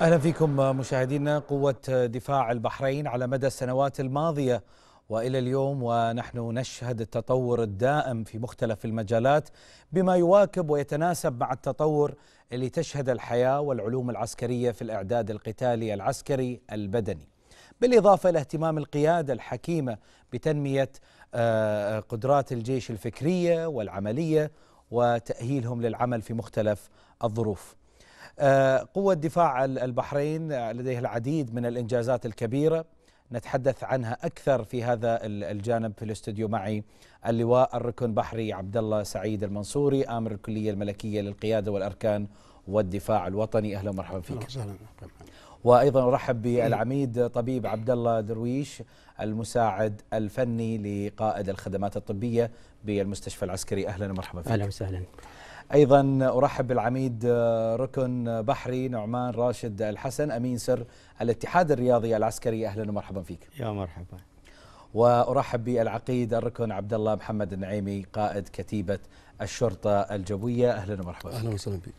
أهلا فيكم مشاهدينا قوة دفاع البحرين على مدى السنوات الماضية والى اليوم ونحن نشهد التطور الدائم في مختلف المجالات بما يواكب ويتناسب مع التطور اللي تشهد الحياه والعلوم العسكريه في الاعداد القتالي العسكري البدني. بالاضافه الى اهتمام القياده الحكيمه بتنميه آه، قدرات الجيش الفكريه والعمليه وتاهيلهم للعمل في مختلف الظروف. آه، قوة دفاع البحرين آه، لديها العديد من الإنجازات الكبيرة نتحدث عنها أكثر في هذا الجانب في الاستوديو معي اللواء الركن بحري عبد الله سعيد المنصوري آمر الكلية الملكية للقيادة والأركان والدفاع الوطني أهلا ومرحبا فيك أهلا وأيضا أرحب إيه. بالعميد طبيب عبد الله درويش المساعد الفني لقائد الخدمات الطبية بالمستشفى العسكري أهلا ومرحبا فيك أهلا وسهلا أيضا أرحب بالعميد آه، ركن آه، بحري نعمان راشد الحسن أمين سر الاتحاد الرياضي العسكري أهلا ومرحبا فيك يا مرحبا وأرحب بالعقيد الركن عبد الله محمد النعيمي قائد كتيبة الشرطة الجوية أهلا ومرحبا أهلا وسهلا بك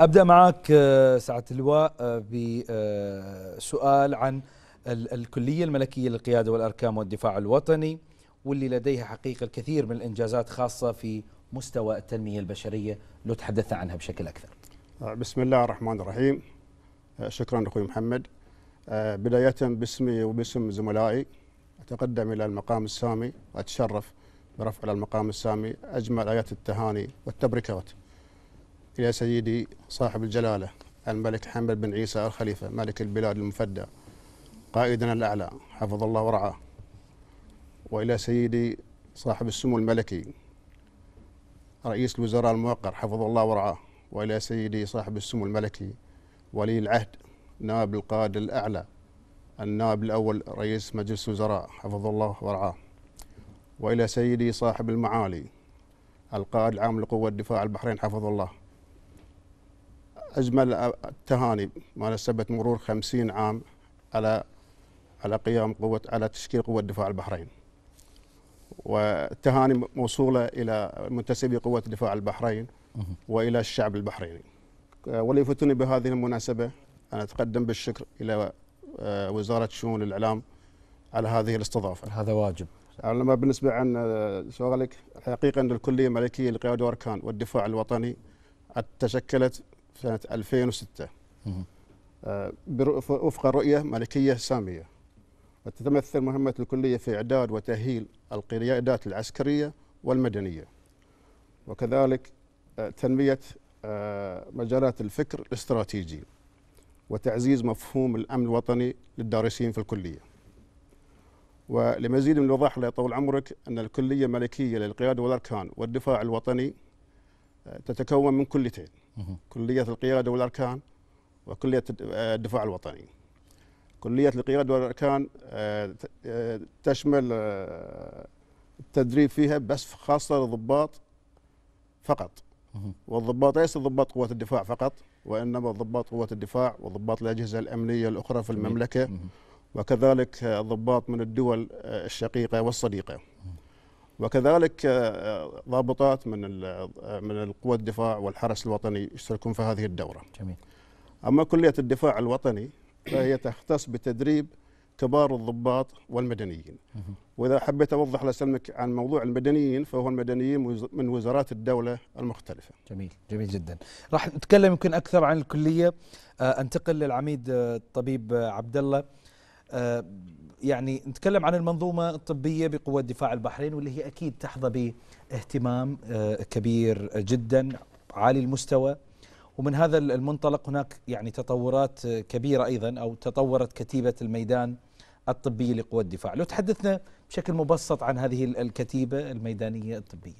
أبدأ معك آه، سعه اللواء بسؤال عن الكلية الملكية للقيادة والأركام والدفاع الوطني واللي لديها حقيقة الكثير من الإنجازات خاصة في مستوى التنمية البشرية لو تحدثنا عنها بشكل أكثر آه، بسم الله الرحمن الرحيم آه، شكرا أخوي محمد آه، بداية باسمي وباسم زملائي أتقدم إلى المقام السامي وأتشرف برفع إلى المقام السامي أجمل آيات التهاني والتبريكات إلى سيدي صاحب الجلالة الملك حمد بن عيسى الخليفة ملك البلاد المفدى قائدنا الأعلى حفظ الله ورعاه وإلى سيدي صاحب السمو الملكي رئيس الوزراء الموقر حفظه الله ورعاه وإلى سيدي صاحب السمو الملكي ولي العهد نائب القائد الأعلى النائب الأول رئيس مجلس الوزراء حفظه الله ورعاه وإلى سيدي صاحب المعالي القائد العام لقوة دفاع البحرين حفظه الله أجمل التهاني ما نسبت مرور خمسين عام على على قيام قوة على تشكيل قوة دفاع البحرين والتهاني موصولة إلى منتسبي قوة دفاع البحرين وإلى الشعب البحريني آه، وليفتني بهذه المناسبة أنا أتقدم بالشكر إلى آه، وزارة شؤون الإعلام على هذه الاستضافة هذا واجب أما بالنسبة عن آه، سؤالك حقيقة أن الكلية الملكية للقيادة والأركان والدفاع الوطني تشكلت سنة 2006 وفق رؤية ملكية سامية وتتمثل مهمة الكلية في إعداد وتأهيل القيادات العسكرية والمدنية وكذلك آه، تنمية آه، مجالات الفكر الاستراتيجي وتعزيز مفهوم الأمن الوطني للدارسين في الكلية ولمزيد من الوضاح لا يطول عمرك أن الكلية ملكية للقيادة والأركان والدفاع الوطني آه، تتكون من كليتين كلية القيادة والأركان وكلية الدفاع الوطني كلية القيادة والأركان آه، آه، تشمل آه، التدريب فيها بس خاصة للضباط فقط والضباط ليس ضباط قوات الدفاع فقط وإنما ضباط قوات الدفاع وضباط الأجهزة الأمنية الأخرى في المملكة وكذلك ضباط من الدول الشقيقة والصديقة وكذلك ضابطات من من القوى الدفاع والحرس الوطني يشتركون في هذه الدورة جميل. أما كلية الدفاع الوطني فهي تختص بتدريب كبار الضباط والمدنيين وإذا حبيت أوضح لسلمك عن موضوع المدنيين فهو المدنيين من وزارات الدولة المختلفة جميل جميل جدا راح نتكلم يمكن أكثر عن الكلية آه، أنتقل للعميد آه، الطبيب آه، عبد الله يعني نتكلم عن المنظومة الطبية بقوة دفاع البحرين واللي هي أكيد تحظى باهتمام كبير جدا عالي المستوى ومن هذا المنطلق هناك يعني تطورات كبيرة أيضا أو تطورت كتيبة الميدان الطبي لقوى الدفاع لو تحدثنا بشكل مبسط عن هذه الكتيبة الميدانية الطبية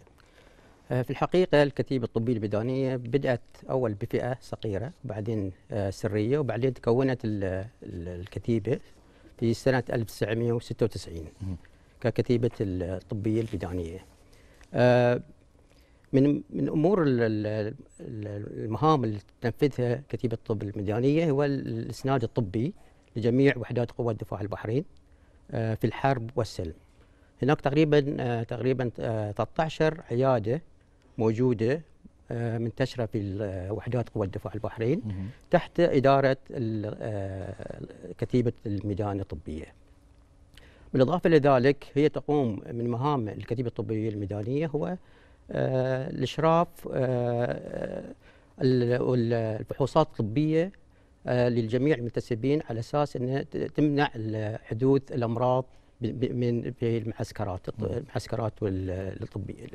آه، في الحقيقة الكتيبة الطبية الميدانية بدأت أول بفئة صغيرة وبعدين آه، سرية وبعدين تكونت الكتيبة في سنة 1996 ككتيبة الطبية الميدانية آه، من من امور المهام اللي تنفذها كتيبه الطب الميدانيه هو الاسناد الطبي لجميع وحدات قوات دفاع البحرين آه، في الحرب والسلم. هناك تقريبا آه، تقريبا 13 آه، عياده موجوده منتشره في وحدات قوات دفاع البحرين تحت اداره كتيبه الميدان الطبيه. بالاضافه لذلك هي تقوم من مهام الكتيبه الطبيه الميدانيه هو آه، الاشراف آه، آه، والفحوصات الطبيه للجميع المنتسبين على اساس انها تمنع حدوث الامراض من في المعسكرات نعم. المعسكرات الطبيه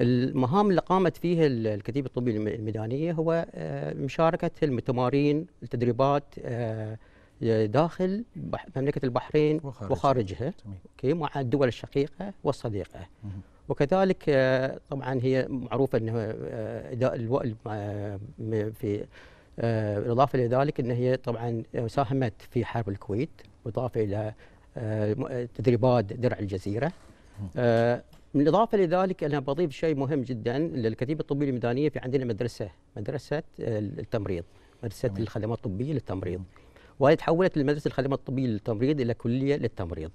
المهام اللي قامت فيها الكتيبه الطبيه الميدانيه هو مشاركه المتمارين التدريبات داخل مملكه البحرين وخارجها, وخارجها. اوكي مع الدول الشقيقه والصديقه وكذلك آه، طبعا هي معروفه انه آه، آه، في اضافه ذلك ان هي طبعا ساهمت في حرب الكويت بالاضافه الى تدريبات درع الجزيره بالإضافة لذلك أنا بضيف شيء مهم جدا للكتيبة الطبية الميدانية في عندنا مدرسة مدرسة التمريض مدرسة الخدمات الطبية للتمريض وهي تحولت لمدرسة الخدمات الطبية للتمريض إلى كلية للتمريض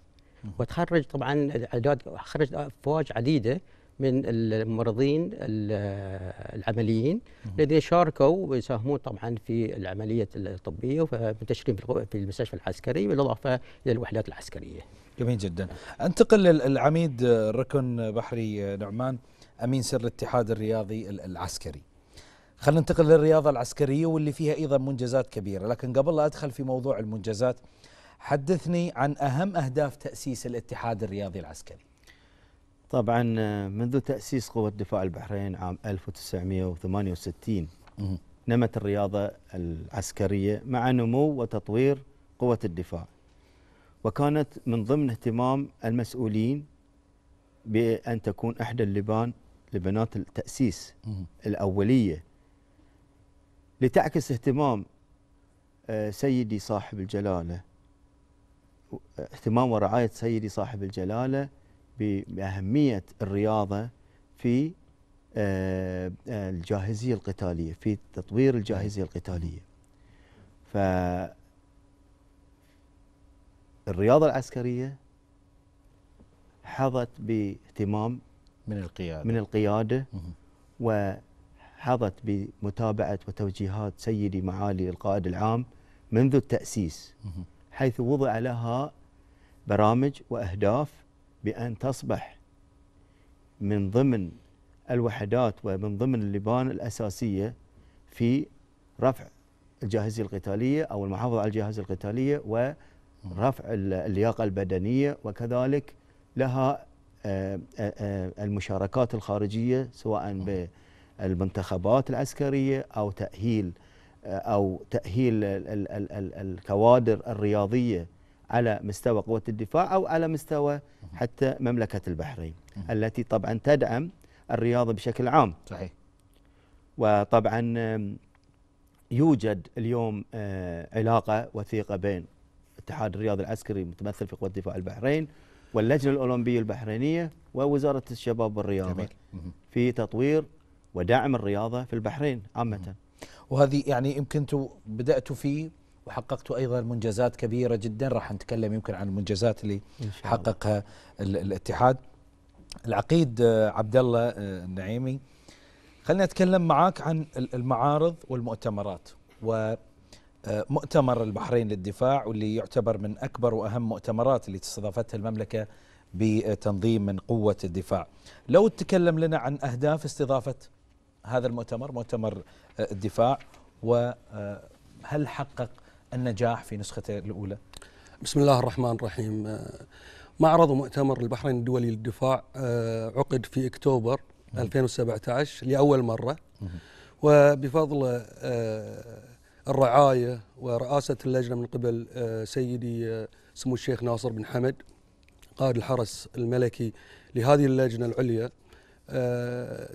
وتخرج طبعا اعداد خرج افواج عديده من الممرضين العمليين الذين شاركوا ويساهمون طبعا في العمليه الطبيه ومنتشرين في المستشفى العسكري بالاضافه الى الوحدات العسكريه. جميل جدا. انتقل للعميد ركن بحري نعمان امين سر الاتحاد الرياضي العسكري. خلينا ننتقل للرياضه العسكريه واللي فيها ايضا منجزات كبيره، لكن قبل لا ادخل في موضوع المنجزات حدثني عن أهم أهداف تأسيس الاتحاد الرياضي العسكري طبعا آه، منذ تأسيس قوة دفاع البحرين عام 1968 نمت الرياضة العسكرية مع نمو وتطوير قوة الدفاع وكانت من ضمن اهتمام المسؤولين بأن تكون إحدى اللبان لبنات التأسيس الأولية لتعكس اهتمام آه، سيدي صاحب الجلالة اهتمام ورعاية سيدي صاحب الجلالة بأهمية الرياضة في آه، آه، الجاهزية القتالية في تطوير الجاهزية القتالية ف الرياضة العسكرية حظت باهتمام من القيادة من القيادة وحظت بمتابعة وتوجيهات سيدي معالي القائد العام منذ التأسيس حيث وضع لها برامج واهداف بان تصبح من ضمن الوحدات ومن ضمن اللبان الاساسيه في رفع الجاهزيه القتاليه او المحافظه على الجاهزيه القتاليه ورفع اللياقه البدنيه وكذلك لها آه، آه، آه، المشاركات الخارجيه سواء بالمنتخبات العسكريه او تاهيل او تاهيل الكوادر الرياضيه على مستوى قوه الدفاع او على مستوى حتى مملكه البحرين التي طبعا تدعم الرياضه بشكل عام. صحيح. وطبعا يوجد اليوم آه، علاقه وثيقه بين اتحاد الرياضي العسكري المتمثل في قوه دفاع البحرين واللجنه الاولمبيه البحرينيه ووزاره الشباب والرياضه في تطوير ودعم الرياضه في البحرين عامه. وهذه يعني يمكن انتم بداتوا فيه وحققتوا ايضا منجزات كبيره جدا راح نتكلم يمكن عن المنجزات اللي حققها الاتحاد العقيد آه، عبد الله آه، النعيمي خلينا نتكلم معاك عن المعارض والمؤتمرات ومؤتمر آه، البحرين للدفاع واللي يعتبر من اكبر واهم مؤتمرات اللي استضافتها المملكه بتنظيم من قوه الدفاع لو تتكلم لنا عن اهداف استضافه هذا المؤتمر مؤتمر آه، الدفاع وهل آه، حقق النجاح في نسخته الأولى؟ بسم الله الرحمن الرحيم آه، معرض مؤتمر البحرين الدولي للدفاع عقد في اكتوبر 2017 لأول مرة وبفضل الرعاية ورئاسة اللجنة من قبل سيدي سمو الشيخ ناصر بن حمد قائد الحرس الملكي لهذه اللجنة العليا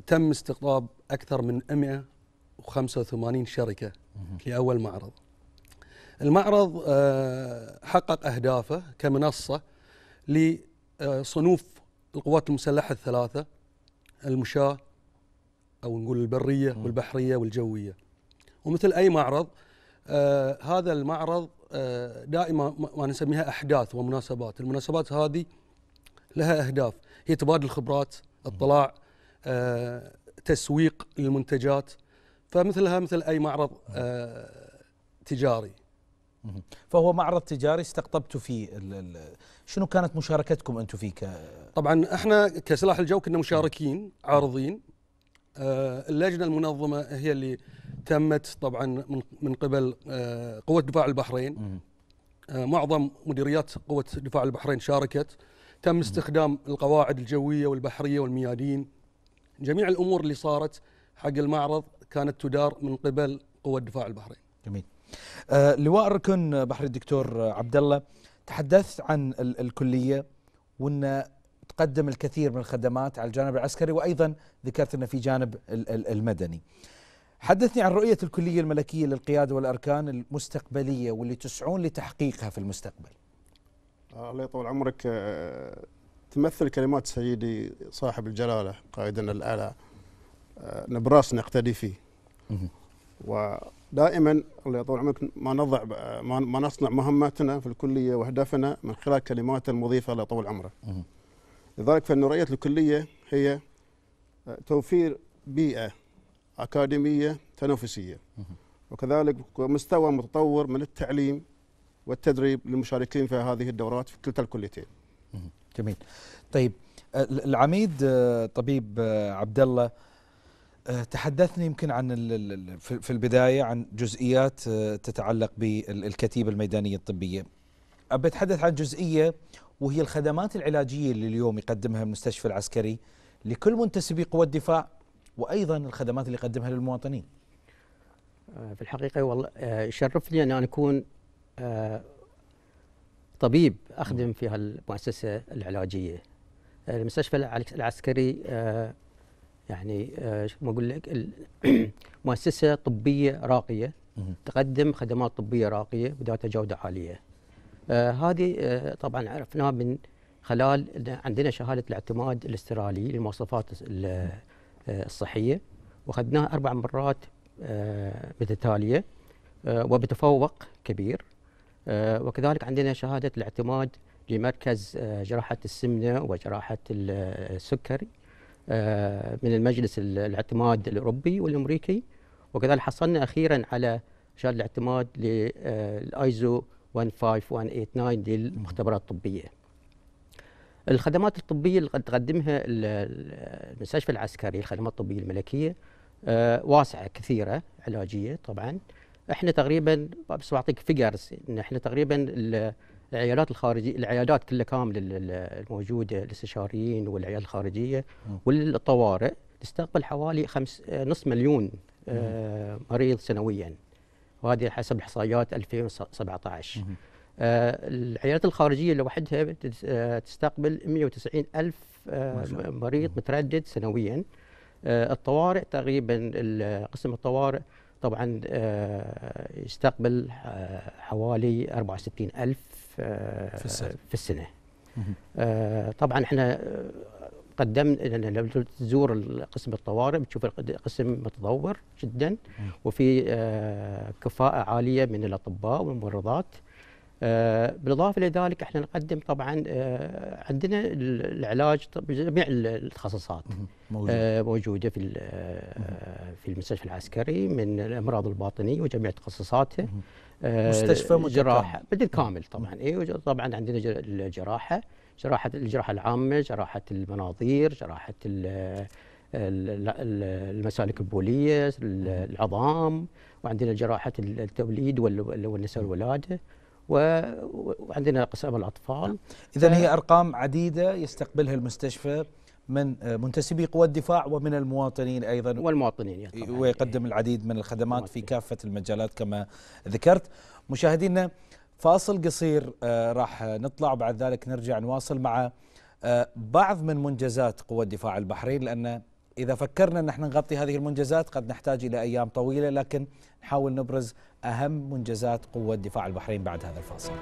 تم استقطاب أكثر من 185 شركة في اول معرض المعرض آه، حقق أهدافه كمنصة لصنوف القوات المسلحة الثلاثة المشاة أو نقول البرية والبحرية والجوية ومثل أي معرض آه، هذا المعرض آه، دائما ما نسميها أحداث ومناسبات المناسبات هذه لها أهداف هي تبادل الخبرات، اطلاع تسويق للمنتجات فمثلها مثل اي معرض آه، تجاري فهو معرض تجاري استقطبتوا فيه شنو كانت مشاركتكم انتم فيه ك... طبعا احنا كسلاح الجو كنا مشاركين عارضين آه، اللجنه المنظمه هي اللي تمت طبعا من قبل آه، قوه دفاع البحرين معظم مديريات قوه دفاع البحرين شاركت تم استخدام القواعد الجويه والبحريه والميادين جميع الامور اللي صارت حق المعرض كانت تدار من قبل قوى الدفاع البحرين. جميل. آه لواء الركن آه، بحري الدكتور آه، عبد الله تحدثت عن ال الكليه وان تقدم الكثير من الخدمات على الجانب العسكري وايضا ذكرت انه في جانب ال ال المدني. حدثني عن رؤيه الكليه الملكيه للقياده والاركان المستقبليه واللي تسعون لتحقيقها في المستقبل. آه، الله يطول عمرك تمثل كلمات سيدي صاحب الجلاله قائدنا الاعلى آه، نبراس نقتدي فيه ودائما الله يطول عمرك ما نضع آه، ما نصنع مهماتنا في الكليه واهدافنا من خلال كلمات المضيفه الله يطول عمره لذلك فان رؤيه الكليه هي آه، توفير بيئه اكاديميه تنافسيه وكذلك مستوى متطور من التعليم والتدريب للمشاركين في هذه الدورات في كلتا الكليتين جميل طيب آه، العميد آه، طبيب آه، عبد الله تحدثني يمكن عن في البدايه عن جزئيات تتعلق بالكتيبه الميدانيه الطبيه. ابى اتحدث عن جزئيه وهي الخدمات العلاجيه اللي اليوم يقدمها المستشفى العسكري لكل منتسبي قوى الدفاع وايضا الخدمات اللي يقدمها للمواطنين. في الحقيقه والله يشرفني ان اكون طبيب أخدم في هالمؤسسة العلاجية آه، المستشفى العسكري آه، يعني آه، ما أقول لك مؤسسة طبية راقية تقدم خدمات طبية راقية وذات جودة عالية هذه طبعا عرفناها من خلال عندنا شهادة الاعتماد الاسترالي للمواصفات الصحية وأخذناها أربع مرات متتالية وبتفوق كبير آه، وكذلك عندنا شهادة الاعتماد لمركز آه، جراحة السمنة وجراحة آه، السكري من المجلس الاعتماد الأوروبي والأمريكي وكذلك حصلنا أخيرا على شهادة الاعتماد للآيزو 15189 للمختبرات الطبية الخدمات الطبية اللي تقدمها المستشفى العسكري الخدمات الطبية الملكية واسعة كثيرة علاجية طبعا احنا تقريبا بس بعطيك فيجرز ان احنا تقريبا العيادات الخارجيه العيادات كلها كامله الموجوده الاستشاريين والعيادات الخارجيه والطوارئ تستقبل حوالي خمس نصف مليون آه، مريض سنويا وهذه حسب احصائيات 2017 آه، العيادات الخارجيه لوحدها آه، تستقبل 190 الف مريض متردد سنويا الطوارئ تقريبا قسم الطوارئ طبعا آه، يستقبل آه، حوالي 64 ألف آه، في السنة, في السنة. طبعا احنا قدمنا لو تزور قسم الطوارئ بتشوف قسم متطور جدا وفي كفاءة عالية من الأطباء والممرضات آه، بالاضافه لذلك احنا نقدم طبعا آه، عندنا العلاج بجميع التخصصات موجود. آه، موجوده في في المستشفى العسكري من الامراض الباطنيه وجميع تخصصاتها مستشفى جراحه بالكامل طبعا اي طبعا عندنا الجراحه جراحه الجراحه العامه جراحه المناظير جراحه المسالك البوليه العظام وعندنا جراحه التوليد والنساء والولاده وعندنا قسم الأطفال إذا هي آه، أرقام عديدة يستقبلها المستشفى من آه، منتسبي قوى الدفاع ومن المواطنين ايضا والمواطنين ويقدم العديد من الخدمات في كافه المجالات كما ذكرت مشاهدينا فاصل قصير آه، راح نطلع وبعد ذلك نرجع نواصل مع بعض من منجزات قوى الدفاع البحرين لان اذا فكرنا ان احنا نغطي هذه المنجزات قد نحتاج الى ايام طويله لكن نحاول نبرز أهم منجزات قوة دفاع البحرين بعد هذا الفاصل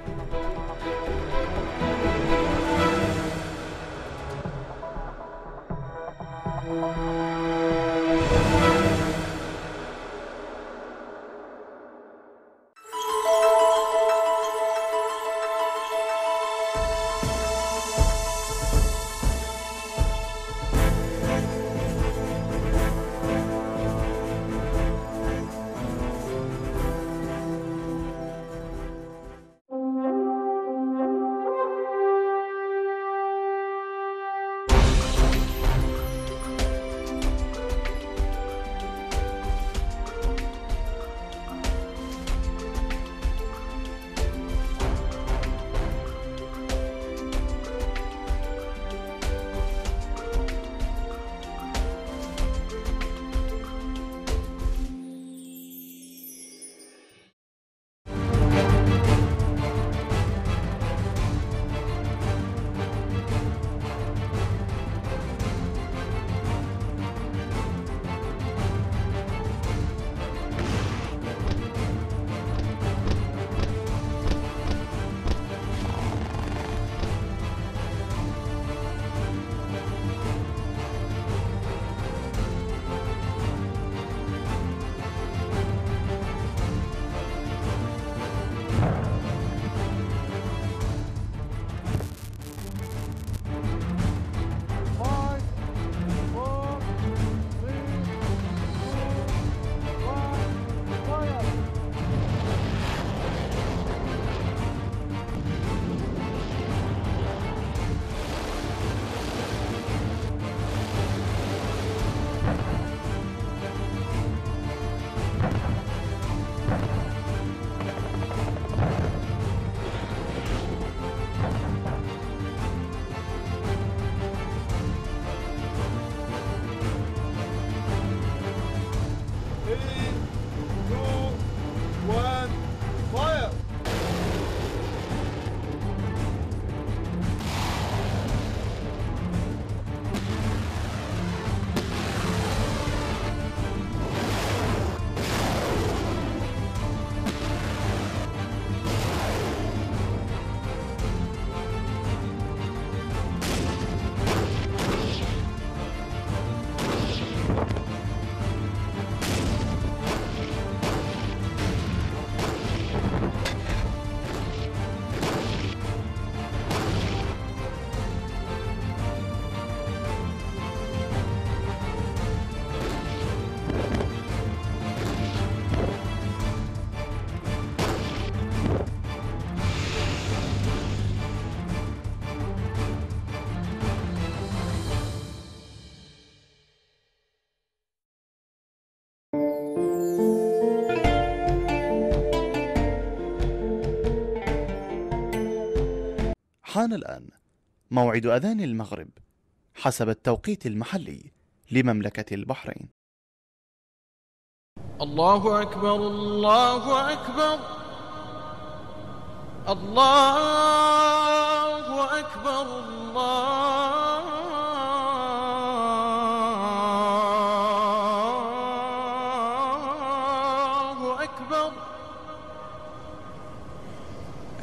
حان الآن موعد أذان المغرب حسب التوقيت المحلي لمملكة البحرين الله أكبر الله أكبر الله أكبر الله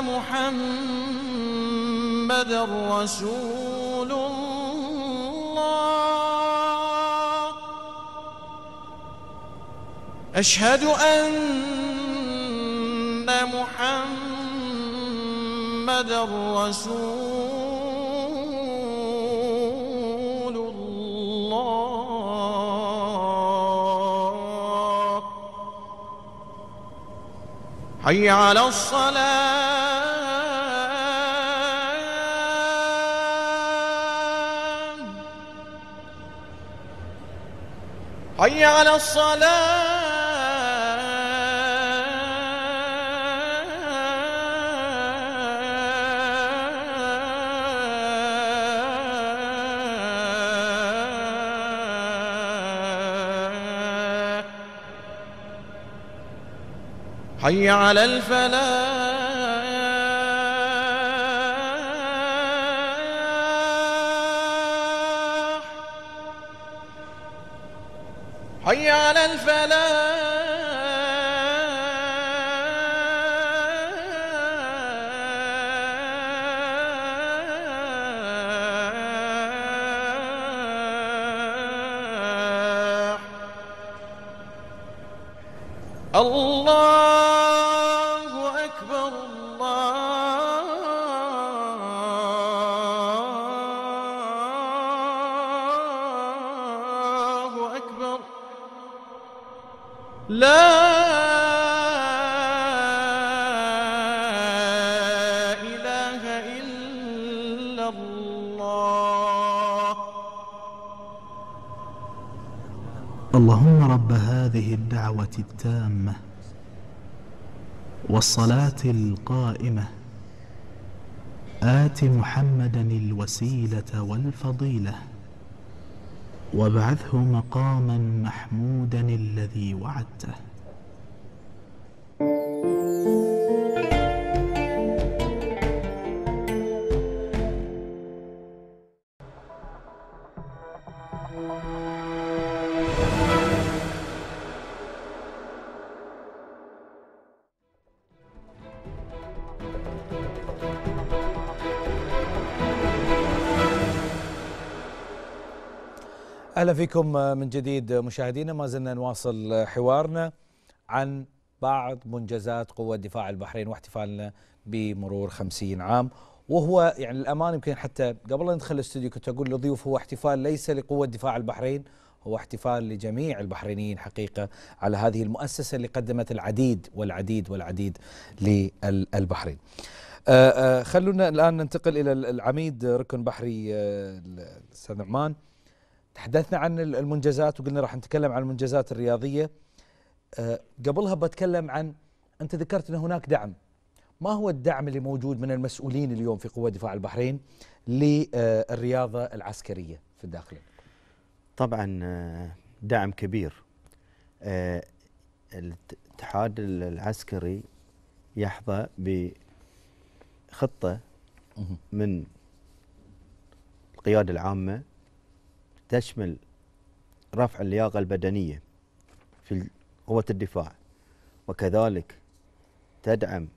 محمدا رسول الله أشهد أن محمدا رسول الله حي على الصلاه حي على الصلاه حي على الفلاح حي على الفلاح الدعوة التامة والصلاة القائمة آت محمدا الوسيلة والفضيلة وابعثه مقاما محمودا الذي وعدته اهلا فيكم آه، من جديد آه، مشاهدينا ما زلنا نواصل آه، حوارنا عن بعض منجزات قوة دفاع البحرين واحتفالنا بمرور خمسين عام وهو يعني الأمان يمكن حتى قبل أن ندخل الاستوديو كنت أقول للضيوف هو احتفال ليس لقوة دفاع البحرين هو احتفال لجميع البحرينيين حقيقة على هذه المؤسسة اللي قدمت العديد والعديد والعديد للبحرين خلونا الآن ننتقل إلى العميد ركن بحري الأستاذ نعمان تحدثنا عن المنجزات وقلنا راح نتكلم عن المنجزات الرياضيه آه، قبلها بتكلم عن انت ذكرت ان هناك دعم ما هو الدعم اللي موجود من المسؤولين اليوم في قوى دفاع البحرين للرياضه العسكريه في الداخل طبعا آه، دعم كبير آه، الاتحاد العسكري يحظى بخطه من القياده العامه تشمل رفع اللياقة البدنية في قوة الدفاع وكذلك تدعم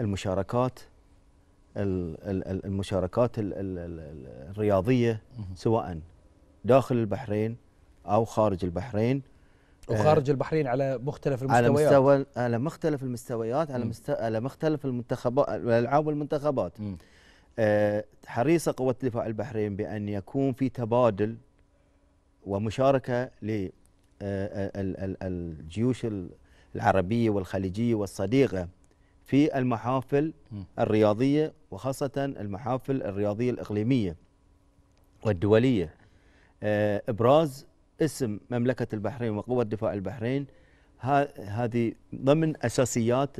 المشاركات المشاركات الرياضية سواء داخل البحرين أو خارج البحرين وخارج آه، البحرين على مختلف المستويات على مختلف المستويات على على مختلف المنتخبات الالعاب والمنتخبات آه، حريصه قوه دفاع البحرين بان يكون في تبادل ومشاركه للجيوش آه، آه، العربيه والخليجيه والصديقه في المحافل الرياضيه وخاصه المحافل الرياضيه الاقليميه والدوليه آه، ابراز اسم مملكه البحرين وقوه دفاع البحرين هذه ضمن اساسيات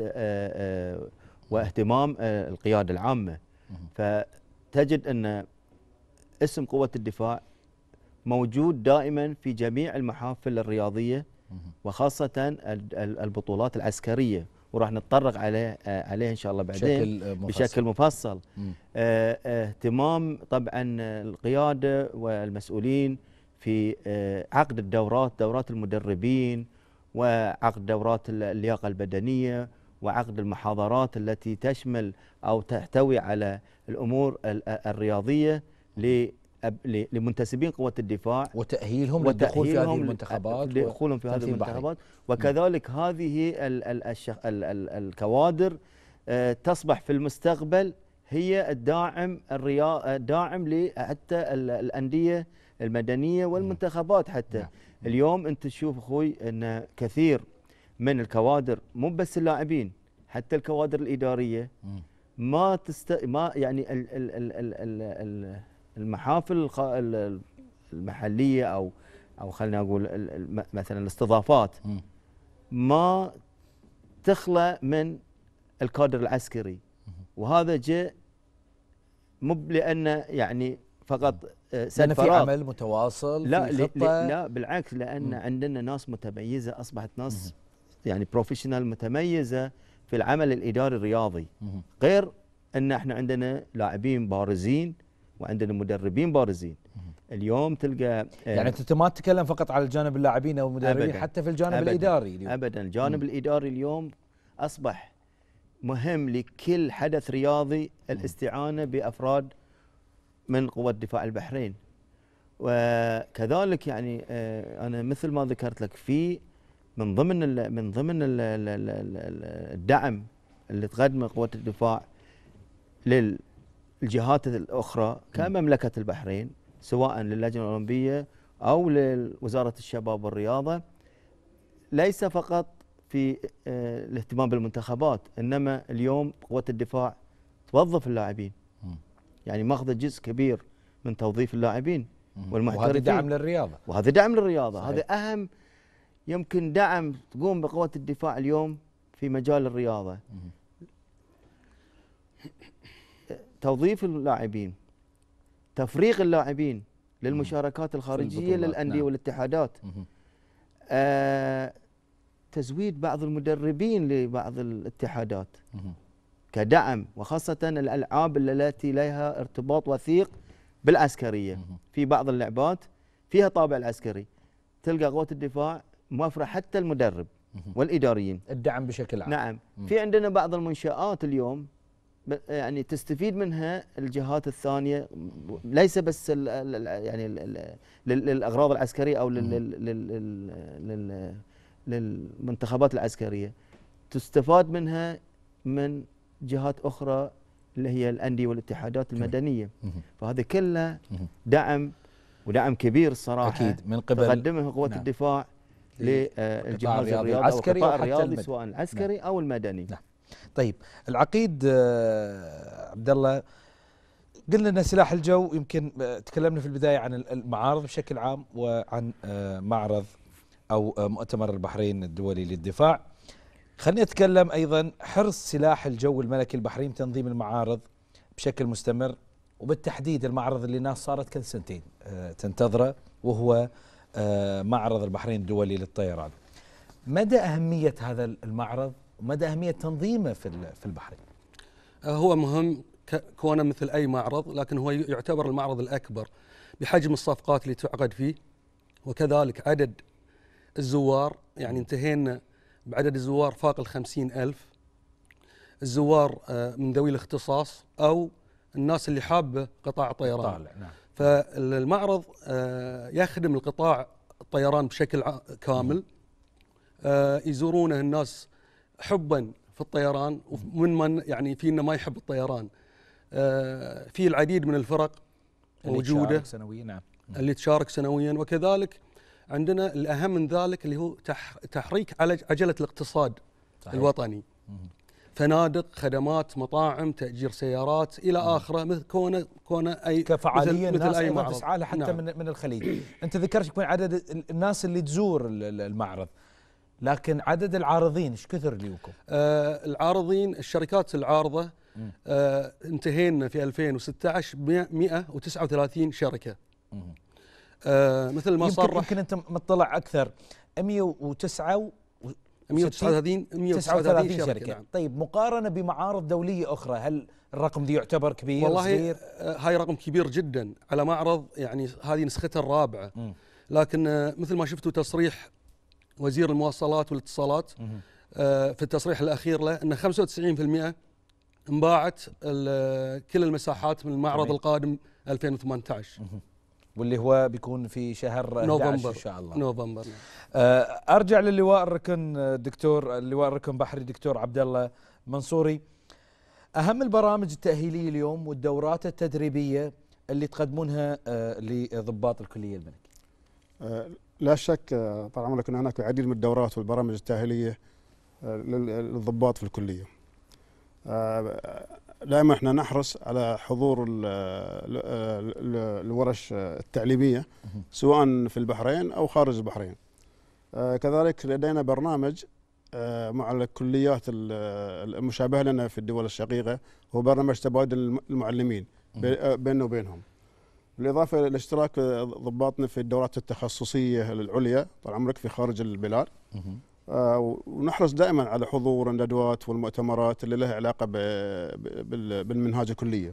واهتمام القياده العامه فتجد ان اسم قوه الدفاع موجود دائما في جميع المحافل الرياضيه وخاصه البطولات العسكريه وراح نتطرق عليه آه، عليه ان شاء الله بعدين بشكل مفصل, بشكل مفصل. آه، آه، اهتمام طبعا القياده والمسؤولين في عقد الدورات دورات المدربين وعقد دورات اللياقه البدنيه وعقد المحاضرات التي تشمل او تحتوي على الامور الرياضيه لمنتسبين قوة الدفاع وتأهيلهم للدخول في هذه المنتخبات لدخولهم في هذه المنتخبات وكذلك هذه الكوادر آه، تصبح في المستقبل هي الداعم الريا الداعم آه، حتى الأندية المدنية والمنتخبات حتى نعم. اليوم أنت تشوف أخوي أن كثير من الكوادر مو بس اللاعبين حتى الكوادر الإدارية ما تست ما يعني ال ال ال ال ال المحافل المحليه او او خلينا اقول مثلا الاستضافات ما تخلى من الكادر العسكري وهذا جاء مو لانه يعني فقط سد آه، في عمل متواصل لا في خطة لا بالعكس لان م. عندنا ناس متميزه اصبحت ناس م. يعني بروفيشنال متميزه في العمل الاداري الرياضي م. غير ان احنا عندنا لاعبين بارزين وعندنا مدربين بارزين اليوم تلقى آه، يعني انت ما تتكلم فقط على الجانب اللاعبين او المدربين أبداً حتى في الجانب أبداً الاداري اليوم ابدا الجانب م. الاداري اليوم اصبح مهم لكل حدث رياضي الاستعانه بافراد من قوة دفاع البحرين وكذلك يعني آه، انا مثل ما ذكرت لك في من ضمن من ضمن الدعم اللي تقدمه قوات الدفاع لل الجهات الأخرى كمملكة البحرين سواء للجنة الأولمبية أو لوزارة الشباب والرياضة ليس فقط في آه، الاهتمام بالمنتخبات إنما اليوم قوة الدفاع توظف اللاعبين يعني ماخذ جزء كبير من توظيف اللاعبين والمحترفين وهذا دعم للرياضة وهذا دعم للرياضة صحيح. هذا أهم يمكن دعم تقوم بقوة الدفاع اليوم في مجال الرياضة توظيف اللاعبين تفريغ اللاعبين للمشاركات الخارجيه للانديه نعم. والاتحادات آه تزويد بعض المدربين لبعض الاتحادات كدعم وخاصه الالعاب التي لها ارتباط وثيق بالعسكريه في بعض اللعبات فيها طابع العسكري تلقى قوه الدفاع موفره حتى المدرب والاداريين الدعم بشكل عام نعم في عندنا بعض المنشات اليوم يعني تستفيد منها الجهات الثانيه ليس بس الـ يعني الـ للاغراض العسكريه او للمنتخبات العسكريه تستفاد منها من جهات اخرى اللي هي الانديه والاتحادات المدنيه فهذا كله دعم ودعم كبير الصراحه اكيد من قبل تقدمه قوات نعم الدفاع للجهاز الرياضي العسكري الرياضي سواء العسكري نعم او المدني نعم طيب العقيد آه، عبد الله قلنا ان سلاح الجو يمكن آه، تكلمنا في البدايه عن المعارض بشكل عام وعن آه، معرض او مؤتمر البحرين الدولي للدفاع خليني اتكلم ايضا حرص سلاح الجو الملكي البحرين تنظيم المعارض بشكل مستمر وبالتحديد المعرض اللي الناس صارت كل سنتين تنتظره وهو معرض البحرين الدولي للطيران مدى اهميه هذا المعرض ومدى أهمية تنظيمه في في البحرين؟ آه، هو مهم كونه مثل أي معرض لكن هو يعتبر المعرض الأكبر بحجم الصفقات اللي تعقد فيه وكذلك عدد الزوار يعني انتهينا بعدد الزوار فاق الخمسين ألف الزوار آه، من ذوي الاختصاص أو الناس اللي حابة قطاع الطيران نعم. فالمعرض آه، يخدم القطاع الطيران بشكل كامل يزورونه الناس حبا في الطيران ومن من يعني فينا ما يحب الطيران آه، في العديد من الفرق موجودة اللي تشارك سنويا نعم اللي تشارك سنويا وكذلك عندنا الأهم من ذلك اللي هو تحريك عجلة الاقتصاد صحيح. الوطني فنادق خدمات مطاعم تأجير سيارات إلى آخره مثل كونه كونه أي كفعالية مثل, مثل أي معرض تسعى حتى نعم. من من الخليج أنت ذكرت يكون عدد الناس اللي تزور المعرض لكن عدد العارضين ايش كثر ليكم؟ آه العارضين الشركات العارضه آه انتهينا في 2016 139 شركه. آه مثل ما يمكن صرح يمكن انت مطلع اكثر 109 139 139 شركه, شركة. نعم. طيب مقارنه بمعارض دوليه اخرى هل الرقم دي يعتبر كبير والله صغير؟ آه، هاي رقم كبير جدا على معرض يعني هذه نسخته الرابعه م. لكن آه، مثل ما شفتوا تصريح وزير المواصلات والاتصالات آه، في التصريح الاخير له ان 95% انباعت كل المساحات من المعرض جميل. القادم 2018 واللي هو بيكون في شهر نوفمبر ان شاء الله نوفمبر آه، ارجع للواء الركن الدكتور اللواء الركن بحري دكتور عبد الله منصوري اهم البرامج التاهيليه اليوم والدورات التدريبيه اللي تقدمونها آه، لضباط الكليه الملكيه لا شك آه، طال عمرك ان هناك العديد من الدورات والبرامج التاهيليه آه، للضباط في الكليه. آه، دائما احنا نحرص على حضور الورش التعليميه سواء في البحرين او خارج البحرين. كذلك لدينا برنامج مع الكليات المشابهه لنا في الدول الشقيقه هو برنامج تبادل المعلمين بيننا وبينهم. بالاضافه الى اشتراك ضباطنا في الدورات التخصصيه العليا طال عمرك في خارج البلاد آه ونحرص دائما على حضور الندوات والمؤتمرات اللي لها علاقه بالمنهاج الكليه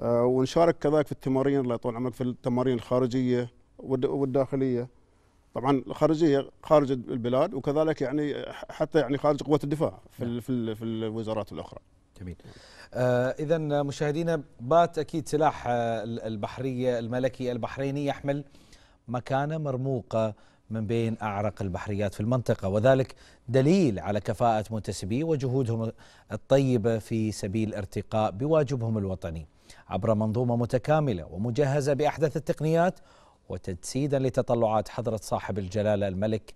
آه ونشارك كذلك في التمارين الله يطول عمرك في التمارين الخارجيه والداخليه طبعا الخارجيه خارج البلاد وكذلك يعني حتى يعني خارج قوه الدفاع في نعم. في الوزارات الاخرى جميل آه، إذا مشاهدينا بات أكيد سلاح آه، البحرية الملكي البحريني يحمل مكانة مرموقة من بين أعرق البحريات في المنطقة وذلك دليل على كفاءة منتسبيه وجهودهم الطيبة في سبيل ارتقاء بواجبهم الوطني عبر منظومة متكاملة ومجهزة بأحدث التقنيات وتجسيدا لتطلعات حضرة صاحب الجلالة الملك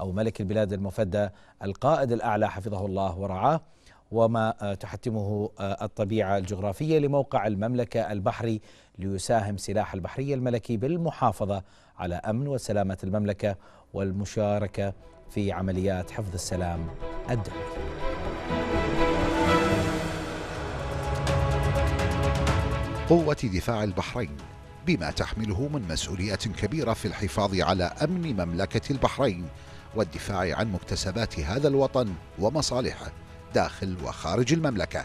أو ملك البلاد المفدى القائد الأعلى حفظه الله ورعاه وما آه، تحتمه آه، الطبيعة الجغرافية لموقع المملكة البحري ليساهم سلاح البحرية الملكي بالمحافظة على أمن وسلامة المملكة والمشاركة في عمليات حفظ السلام الدولي قوة دفاع البحرين بما تحمله من مسؤولية كبيرة في الحفاظ على أمن مملكة البحرين والدفاع عن مكتسبات هذا الوطن ومصالحه داخل وخارج المملكه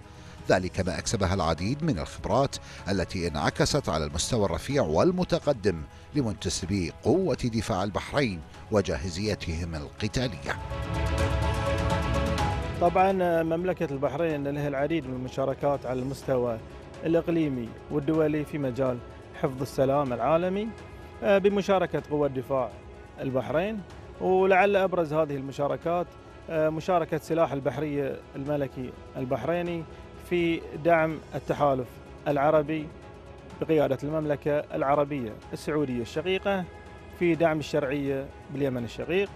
ذلك ما أكسبها العديد من الخبرات التي انعكست على المستوى الرفيع والمتقدم لمنتسبي قوة دفاع البحرين وجاهزيتهم القتالية طبعا مملكة البحرين لها العديد من المشاركات على المستوى الإقليمي والدولي في مجال حفظ السلام العالمي آه، بمشاركة قوه الدفاع البحرين ولعل أبرز هذه المشاركات آه، مشاركة سلاح البحرية الملكي البحريني في دعم التحالف العربي بقيادة المملكة العربية السعودية الشقيقة في دعم الشرعية باليمن الشقيق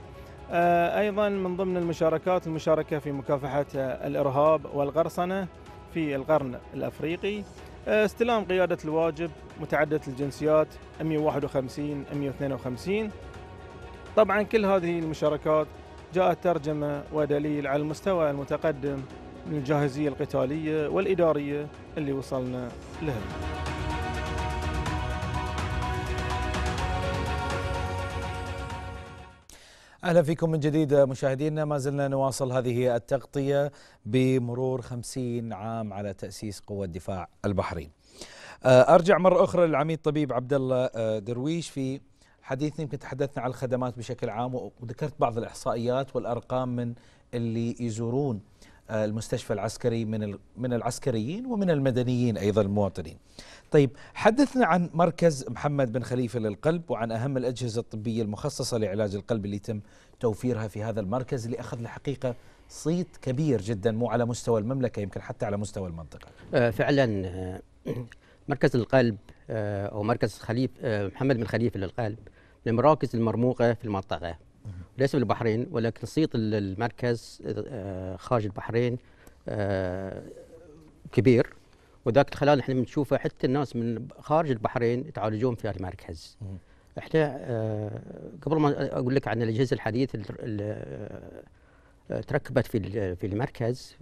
آه، أيضا من ضمن المشاركات المشاركة في مكافحة الإرهاب والغرصنة في القرن الأفريقي آه، استلام قيادة الواجب متعددة الجنسيات 151 152 طبعا كل هذه المشاركات جاءت ترجمة ودليل على المستوى المتقدم من الجاهزية القتالية والإدارية اللي وصلنا لها اهلا فيكم من جديد مشاهدينا ما زلنا نواصل هذه التغطيه بمرور خمسين عام على تاسيس قوه الدفاع البحرين. ارجع مره اخرى للعميد طبيب عبد الله آه، درويش في حديثنا يمكن تحدثنا عن الخدمات بشكل عام وذكرت بعض الاحصائيات والارقام من اللي يزورون آه، المستشفى العسكري من من العسكريين ومن المدنيين ايضا المواطنين. طيب حدثنا عن مركز محمد بن خليفه للقلب وعن اهم الاجهزه الطبيه المخصصه لعلاج القلب اللي يتم توفيرها في هذا المركز اللي اخذ الحقيقه صيت كبير جدا مو على مستوى المملكه يمكن حتى على مستوى المنطقه. آه، فعلا آه، مركز القلب او مركز خليف محمد بن خليفه للقلب المراكز المرموقة في المنطقة ليس في البحرين ولكن صيت المركز آه، خارج البحرين آه، كبير وذاك الخلال احنا بنشوفه حتى الناس من خارج البحرين يتعالجون في المركز احنا آه، قبل ما اقول لك عن الاجهزه الحديثه اللي تركبت في في المركز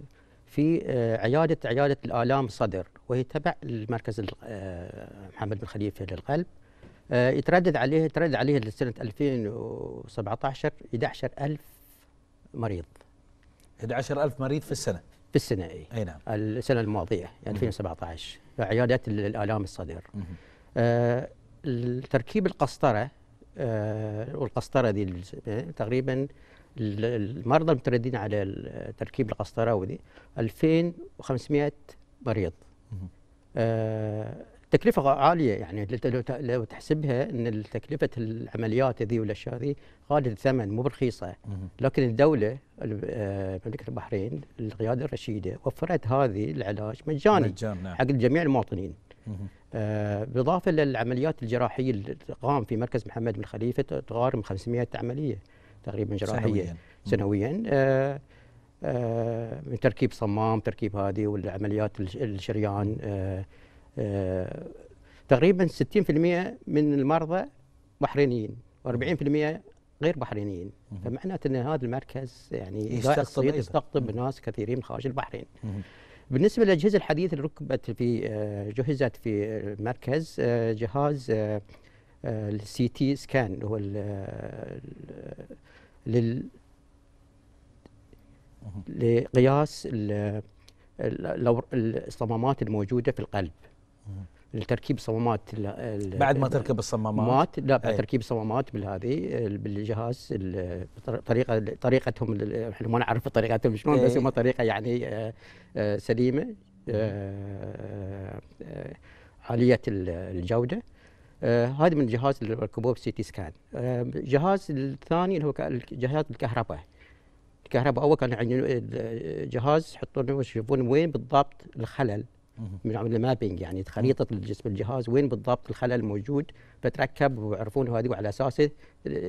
في عياده عياده الالام صدر وهي تبع المركز محمد بن خليفه للقلب آه، يتردد عليه تردد عليه لسنه 2017 11000 مريض 11000 مريض في السنه في السنه اي اي نعم السنه الماضيه 2017 يعني عيادات الالام الصدر آه، التركيب تركيب القسطره آه، والقسطره دي تقريبا المرضى المترددين على تركيب القسطره وذي 2500 مريض تكلفة عالية يعني لو تحسبها ان تكلفة العمليات هذه والاشياء هذه غالية الثمن مو برخيصة لكن الدولة آه، مملكة البحرين القيادة الرشيدة وفرت هذه العلاج مجاني مجان نعم. حق جميع المواطنين آه، بالاضافه للعمليات الجراحيه اللي قام في مركز محمد بن خليفه تغار من 500 عمليه تقريبا جراحيه سنويا, سنويا آه، من تركيب صمام تركيب هذه والعمليات الشريان آه، تقريبا 60% من المرضى بحرينيين و40% غير بحرينيين فمعناته ان هذا المركز يعني يستقطب يستقطب ناس كثيرين من خارج البحرين بالنسبه للاجهزه الحديثه اللي ركبت في آه، جهزت في المركز آه، جهاز السي تي سكان هو لل لقياس الصمامات الموجوده في القلب لتركيب صمامات بعد ما تركب الصمامات لا بعد تركيب الصمامات بالهذه بالجهاز طريقه طريقتهم احنا ما نعرف طريقتهم شلون بس إيه. هم طريقه يعني آه، آه، سليمه آه، عاليه الجوده هذا من الجهاز اللي ركبوه بالسي تي سكان الجهاز الثاني اللي هو جهاز الكهرباء الكهرباء اول كان يعني، جهاز يحطون يشوفون وين بالضبط الخلل من عملنا مابينج يعني خريطه الجسم الجهاز وين بالضبط الخلل موجود فتركب ويعرفون هذه وعلى اساسه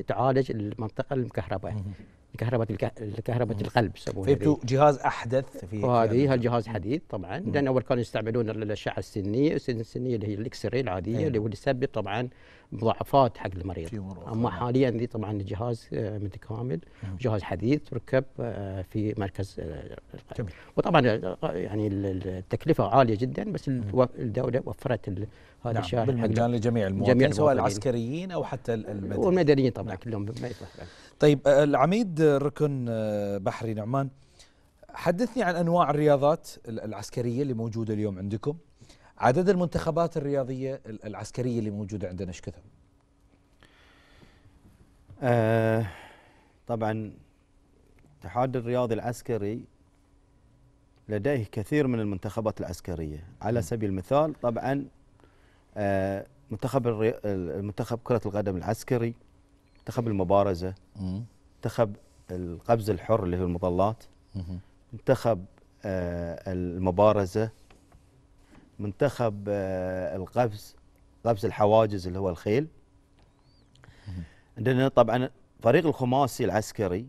تعالج المنطقه الكهرباء كهرباء كهرباء القلب يسمونها فيبدو جهاز احدث في وهذه الجهاز حديث طبعا لان اول كانوا يستعملون الاشعه السنيه السنيه اللي هي الاكس راي العاديه أيوه. اللي هو اللي يسبب طبعا مضاعفات حق المريض اما حاليا دي طبعا جهاز آه، متكامل نعم. جهاز حديث ركب آه، في مركز آه، وطبعا يعني التكلفه عاليه جدا بس الدوله وفرت هذا نعم بالمجان لجميع المواطنين سواء العسكريين او حتى المدنيين والمدنيين طبعا نعم. كلهم طيب العميد ركن بحري نعمان حدثني عن انواع الرياضات العسكريه اللي موجوده اليوم عندكم عدد المنتخبات الرياضيه العسكريه اللي موجوده عندنا ايش كثر؟ آه طبعا الاتحاد الرياضي العسكري لديه كثير من المنتخبات العسكريه على سبيل المثال طبعا آه منتخب المنتخب كره القدم العسكري منتخب المبارزه منتخب القفز الحر اللي هو المظلات منتخب آه المبارزه منتخب آه، القفز قفز الحواجز اللي هو الخيل عندنا طبعا فريق الخماسي العسكري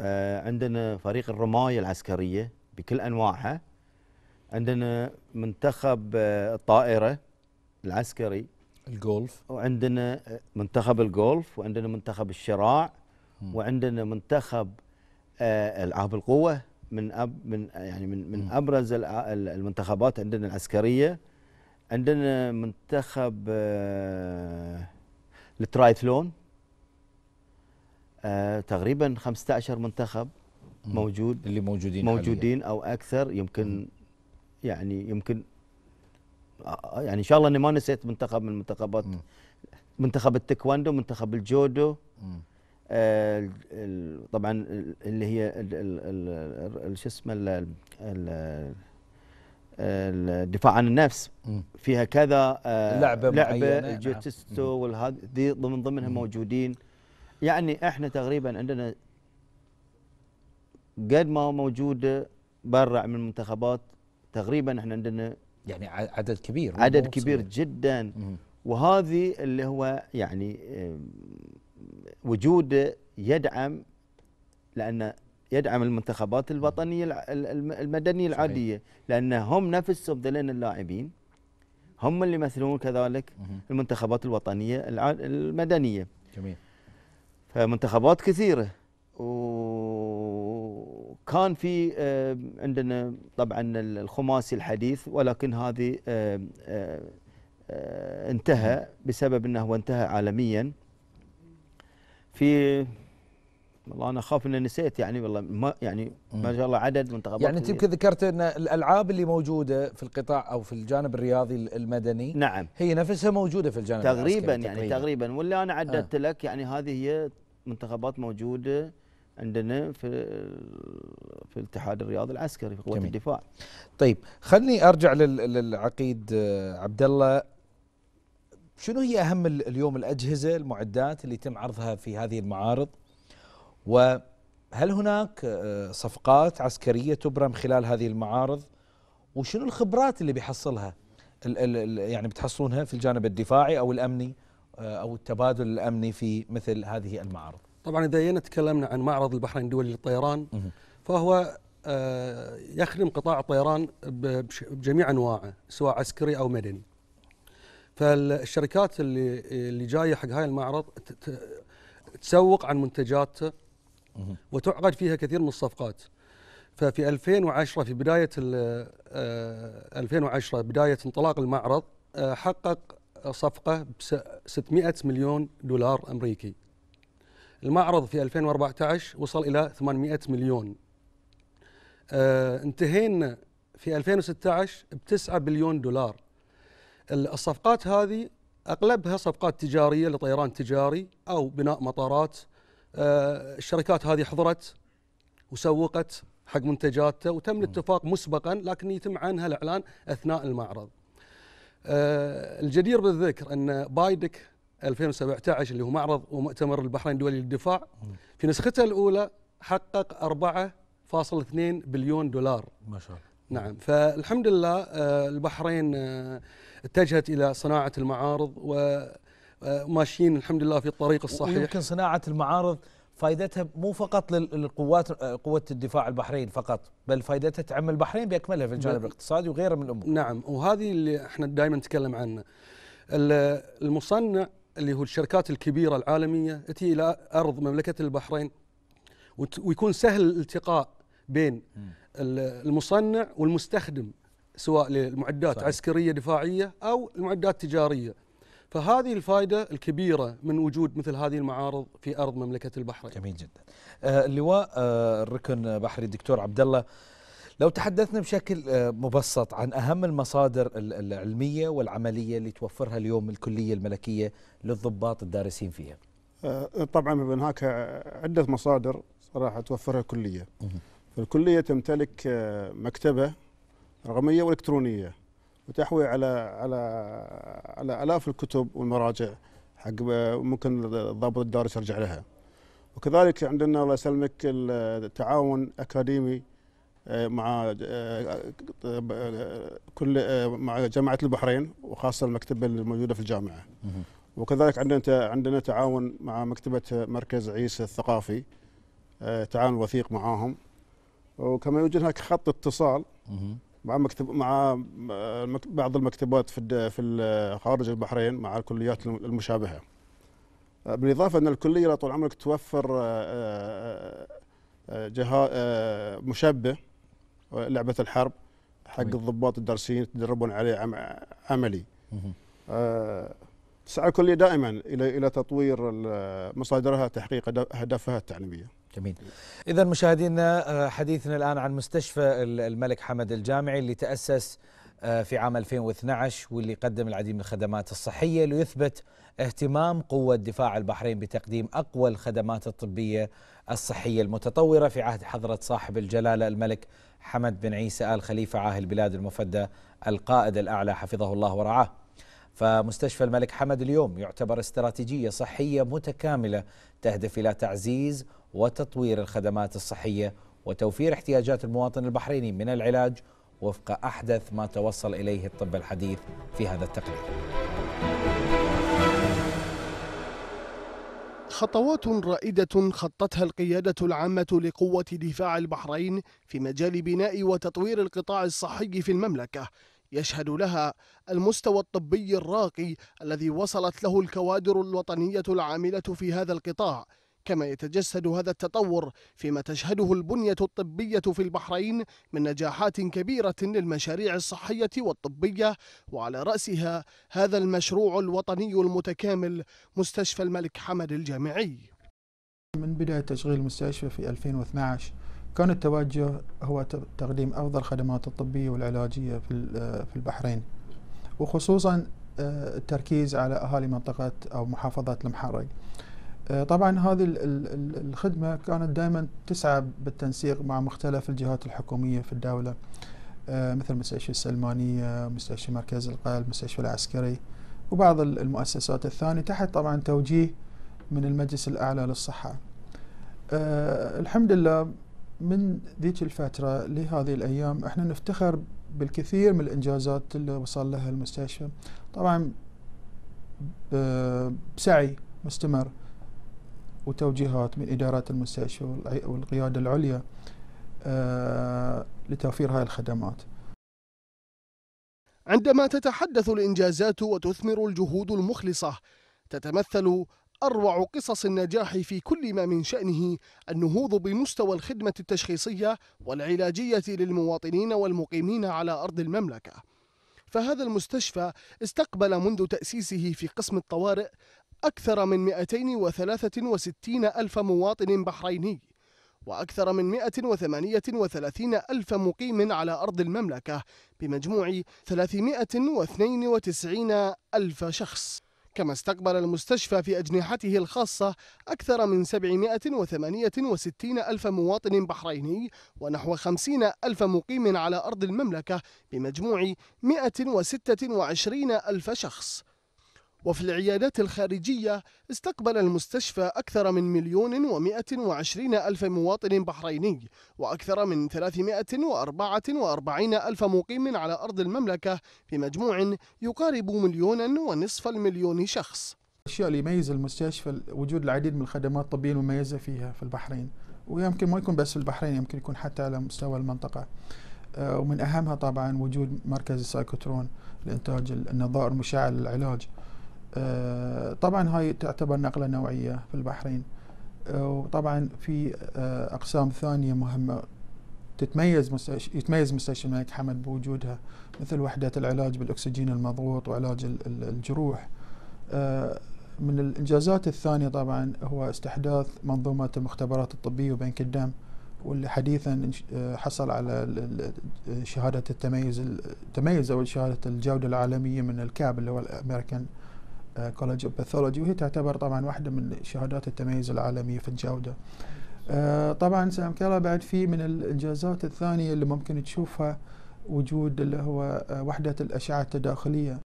آه، عندنا فريق الرماية العسكرية بكل أنواعها عندنا منتخب آه، الطائرة العسكري الجولف وعندنا منتخب الجولف وعندنا منتخب الشراع وعندنا منتخب العاب القوه من أب من يعني من من ابرز المنتخبات عندنا العسكريه عندنا منتخب آه، الترايثلون آه، تقريبا 15 منتخب موجود اللي موجودين موجودين او اكثر يمكن يعني يمكن آه، يعني ان شاء الله اني ما نسيت منتخب من منتخبات منتخب التايكوندو منتخب الجودو آه، طبعا اللي هي شو اسمه الدفاع عن النفس فيها كذا آه، لعبه لعبه نعم. الجيتستو والهذي ضمن ضمنها موجودين يعني احنا تقريبا عندنا قد ما موجوده برا من المنتخبات تقريبا احنا عندنا يعني عدد كبير عدد كبير جدا وهذه اللي هو يعني وجود يدعم لأن يدعم المنتخبات الوطنية المدنية العادية لأن هم نفسهم ذلين اللاعبين هم اللي يمثلون كذلك المنتخبات الوطنية المدنية جميل فمنتخبات كثيرة وكان في آه، عندنا طبعا الخماسي الحديث ولكن هذه آه، آه، انتهى بسبب انه انتهى عالميا في والله انا اخاف اني نسيت يعني والله ما يعني ما شاء الله عدد منتخبات يعني انت يمكن ذكرت ان الالعاب اللي موجوده في القطاع او في الجانب الرياضي المدني نعم هي نفسها موجوده في الجانب تقريبا يعني تقريبا, تقريبا واللي انا آه. عددت آه لك يعني هذه هي منتخبات موجوده عندنا في في الاتحاد الرياضي العسكري في قوات الدفاع. طيب خلني ارجع للعقيد آه، عبد الله شنو هي أهم اليوم الأجهزة المعدات اللي يتم عرضها في هذه المعارض وهل هناك آه، صفقات عسكرية تبرم خلال هذه المعارض وشنو الخبرات اللي بيحصلها يعني بتحصلونها في الجانب الدفاعي أو الأمني آه، أو التبادل الأمني في مثل هذه المعارض طبعا إذا جينا تكلمنا عن معرض البحرين الدولي للطيران فهو آه، يخدم قطاع الطيران بجميع انواعه سواء عسكري او مدني. فالشركات اللي اللي جايه حق هاي المعرض تسوق عن منتجاته وتعقد فيها كثير من الصفقات ففي 2010 في بدايه 2010 آه، بدايه انطلاق المعرض آه، حقق صفقه ب 600 مليون دولار امريكي المعرض في 2014 وصل الى 800 مليون آه، انتهينا في 2016 ب 9 بليون دولار الصفقات هذه اغلبها صفقات تجاريه لطيران تجاري او بناء مطارات آه، الشركات هذه حضرت وسوقت حق منتجاتها وتم الاتفاق مسبقا لكن يتم عنها الاعلان اثناء المعرض. آه، الجدير بالذكر ان بايدك 2017 اللي هو معرض ومؤتمر البحرين الدولي للدفاع في نسخته الاولى حقق 4.2 بليون دولار ما شاء الله نعم فالحمد لله آه، البحرين اتجهت الى صناعه المعارض وماشيين آه، الحمد لله في الطريق الصحيح يمكن صناعه المعارض فائدتها مو فقط للقوات آه، قوه الدفاع البحرين فقط بل فائدتها تعم البحرين باكملها في الجانب الاقتصادي وغيره من الامور نعم وهذه اللي احنا دائما نتكلم عنه المصنع اللي هو الشركات الكبيره العالميه تاتي الى ارض مملكه البحرين ويكون سهل الالتقاء بين المصنع والمستخدم سواء للمعدات صحيح. عسكريه دفاعيه او المعدات التجاريه فهذه الفائده الكبيره من وجود مثل هذه المعارض في ارض مملكه البحرين جميل جدا آه، اللواء آه، الركن بحري الدكتور عبد الله لو تحدثنا بشكل آه، مبسط عن اهم المصادر العلميه والعمليه اللي توفرها اليوم الكليه الملكيه للضباط الدارسين فيها طبعا هناك عده مصادر صراحه توفرها الكليه فالكليه تمتلك مكتبه رقميه والكترونيه وتحوي على على على الاف الكتب والمراجع حق ممكن الضابط الدارس يرجع لها وكذلك عندنا الله يسلمك التعاون اكاديمي آه، مع آه، كل آه، مع جامعه البحرين وخاصه المكتبه الموجوده في الجامعه وكذلك عندنا عندنا تعاون مع مكتبه مركز عيسى الثقافي تعاون وثيق معاهم وكما يوجد هناك خط اتصال مع مكتب مع بعض المكتبات في في خارج البحرين مع الكليات المشابهه. آه، بالاضافه ان الكليه طول عمرك توفر آه، آه، جهاز مشبه لعبه الحرب حق طيب. الضباط الدارسين يتدربون عليه عملي. تسعى الكليه دائما الى الى تطوير مصادرها تحقيق اهدافها التعليميه. جميل إذا مشاهدينا آه، حديثنا الآن عن مستشفى الملك حمد الجامعي اللي تأسس آه، في عام 2012 واللي قدم العديد من الخدمات الصحية ليثبت اهتمام قوة دفاع البحرين بتقديم أقوى الخدمات الطبية الصحية المتطورة في عهد حضرة صاحب الجلالة الملك حمد بن عيسى آل خليفة عاهل البلاد المفدى القائد الأعلى حفظه الله ورعاه فمستشفى الملك حمد اليوم يعتبر استراتيجية صحية متكاملة تهدف إلى تعزيز وتطوير الخدمات الصحية وتوفير احتياجات المواطن البحريني من العلاج وفق أحدث ما توصل إليه الطب الحديث في هذا التقرير خطوات رائدة خطتها القيادة العامة لقوة دفاع البحرين في مجال بناء وتطوير القطاع الصحي في المملكة يشهد لها المستوى الطبي الراقي الذي وصلت له الكوادر الوطنية العاملة في هذا القطاع كما يتجسد هذا التطور فيما تشهده البنية الطبية في البحرين من نجاحات كبيرة للمشاريع الصحية والطبية وعلى رأسها هذا المشروع الوطني المتكامل مستشفى الملك حمد الجامعي من بداية تشغيل المستشفى في 2012 كان التوجه هو تقديم أفضل خدمات الطبية والعلاجية في البحرين وخصوصا آه، التركيز على أهالي منطقة أو محافظة المحرق آه، طبعا هذه الخدمة كانت دائما تسعى بالتنسيق مع مختلف الجهات الحكومية في الدولة آه، مثل مستشفى السلمانية مستشفى مركز القلب مستشفى العسكري وبعض المؤسسات الثانية تحت طبعا توجيه من المجلس الأعلى للصحة آه، الحمد لله من ذيك الفترة لهذه الأيام احنا نفتخر بالكثير من الإنجازات اللي وصل لها المستشفى طبعا بسعي مستمر وتوجيهات من إدارات المستشفى والقيادة العليا آه، لتوفير هذه الخدمات عندما تتحدث الإنجازات وتثمر الجهود المخلصة تتمثل أروع قصص النجاح في كل ما من شأنه النهوض بمستوى الخدمة التشخيصية والعلاجية للمواطنين والمقيمين على أرض المملكة فهذا المستشفى استقبل منذ تأسيسه في قسم الطوارئ أكثر من 263 ألف مواطن بحريني وأكثر من 138 ألف مقيم على أرض المملكة بمجموع 392 ألف شخص كما استقبل المستشفى في أجنحته الخاصة أكثر من 768 ألف مواطن بحريني ونحو 50 ألف مقيم على أرض المملكة بمجموع 126 ألف شخص وفي العيادات الخارجية استقبل المستشفى أكثر من مليون ومائة وعشرين ألف مواطن بحريني وأكثر من ثلاثمائة وأربعة وأربعين ألف مقيم على أرض المملكة في مجموع يقارب مليونا ونصف المليون شخص الأشياء اللي يميز المستشفى وجود العديد من الخدمات الطبية المميزة فيها في البحرين ويمكن ما يكون بس في البحرين يمكن يكون حتى على مستوى المنطقة آه، ومن أهمها طبعا وجود مركز السايكوترون لإنتاج النظائر مشعل للعلاج آه، طبعا هاي تعتبر نقلة نوعية في البحرين آه، وطبعا في آه، أقسام ثانية مهمة تتميز يتميز مستشفى الملك حمد بوجودها مثل وحدة العلاج بالأكسجين المضغوط وعلاج الجروح من الإنجازات الثانية طبعا هو استحداث منظومة المختبرات الطبية وبنك الدم واللي حديثا حصل على شهادة التميز التميز أو شهادة الجودة العالمية من الكاب اللي هو الأمريكان كولج اوف باثولوجي وهي تعتبر طبعا واحده من شهادات التميز العالميه في الجوده. آه، طبعا سامكلا بعد في من الانجازات الثانيه اللي ممكن تشوفها وجود اللي هو آه، وحده الاشعه التداخليه.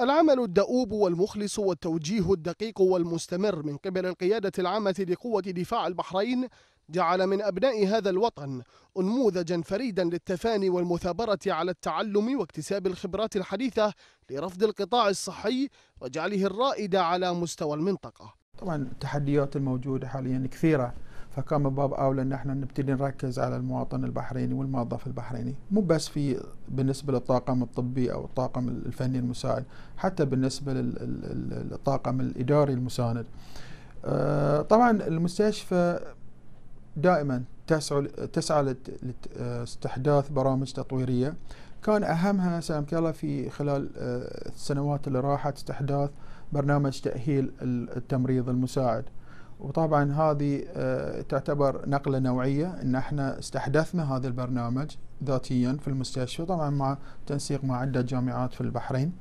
العمل الدؤوب والمخلص والتوجيه الدقيق والمستمر من قبل القيادة العامة لقوة دفاع البحرين جعل من أبناء هذا الوطن أنموذجا فريدا للتفاني والمثابرة على التعلم واكتساب الخبرات الحديثة لرفض القطاع الصحي وجعله الرائد على مستوى المنطقة طبعا التحديات الموجودة حاليا كثيرة فكان من باب اولى ان احنا نبتدي نركز على المواطن البحريني والموظف البحريني مو بس في بالنسبه للطاقم الطبي او الطاقم الفني المساعد حتى بالنسبه للطاقم الاداري المساند آه، طبعا المستشفى دائما تسعى تسعى لاستحداث آه، برامج تطويريه كان اهمها سامك الله في خلال آه، السنوات اللي راحت استحداث برنامج تاهيل التمريض المساعد وطبعا هذه آه، تعتبر نقله نوعيه ان احنا استحدثنا هذا البرنامج ذاتيا في المستشفى طبعا مع تنسيق مع عده جامعات في البحرين.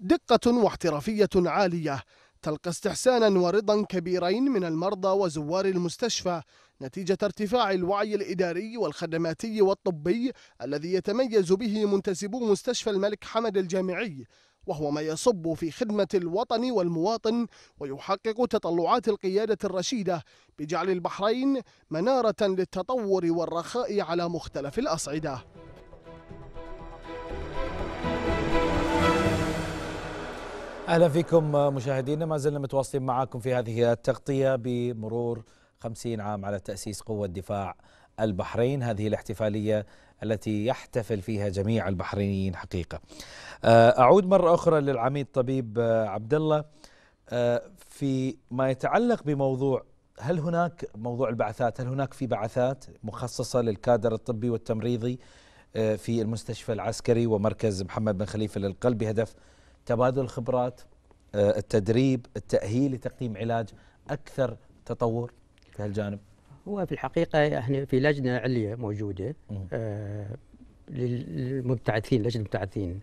دقه واحترافيه عاليه تلقى استحسانا ورضا كبيرين من المرضى وزوار المستشفى نتيجة ارتفاع الوعي الإداري والخدماتي والطبي الذي يتميز به منتسبو مستشفى الملك حمد الجامعي وهو ما يصب في خدمة الوطن والمواطن ويحقق تطلعات القيادة الرشيدة بجعل البحرين منارة للتطور والرخاء على مختلف الأصعدة أهلا فيكم مشاهدينا ما زلنا متواصلين معكم في هذه التغطية بمرور 50 عام على تأسيس قوة دفاع البحرين هذه الاحتفالية التي يحتفل فيها جميع البحرينيين حقيقة آه، أعود مرة أخرى للعميد طبيب آه، عبد الله آه، في ما يتعلق بموضوع هل هناك موضوع البعثات هل هناك في بعثات مخصصة للكادر الطبي والتمريضي في المستشفى العسكري ومركز محمد بن خليفة للقلب بهدف تبادل الخبرات التدريب التأهيل لتقديم علاج أكثر تطور في هالجانب؟ هو في الحقيقة احنا يعني في لجنة عليا موجودة آه للمبتعثين لجنة المبتعثين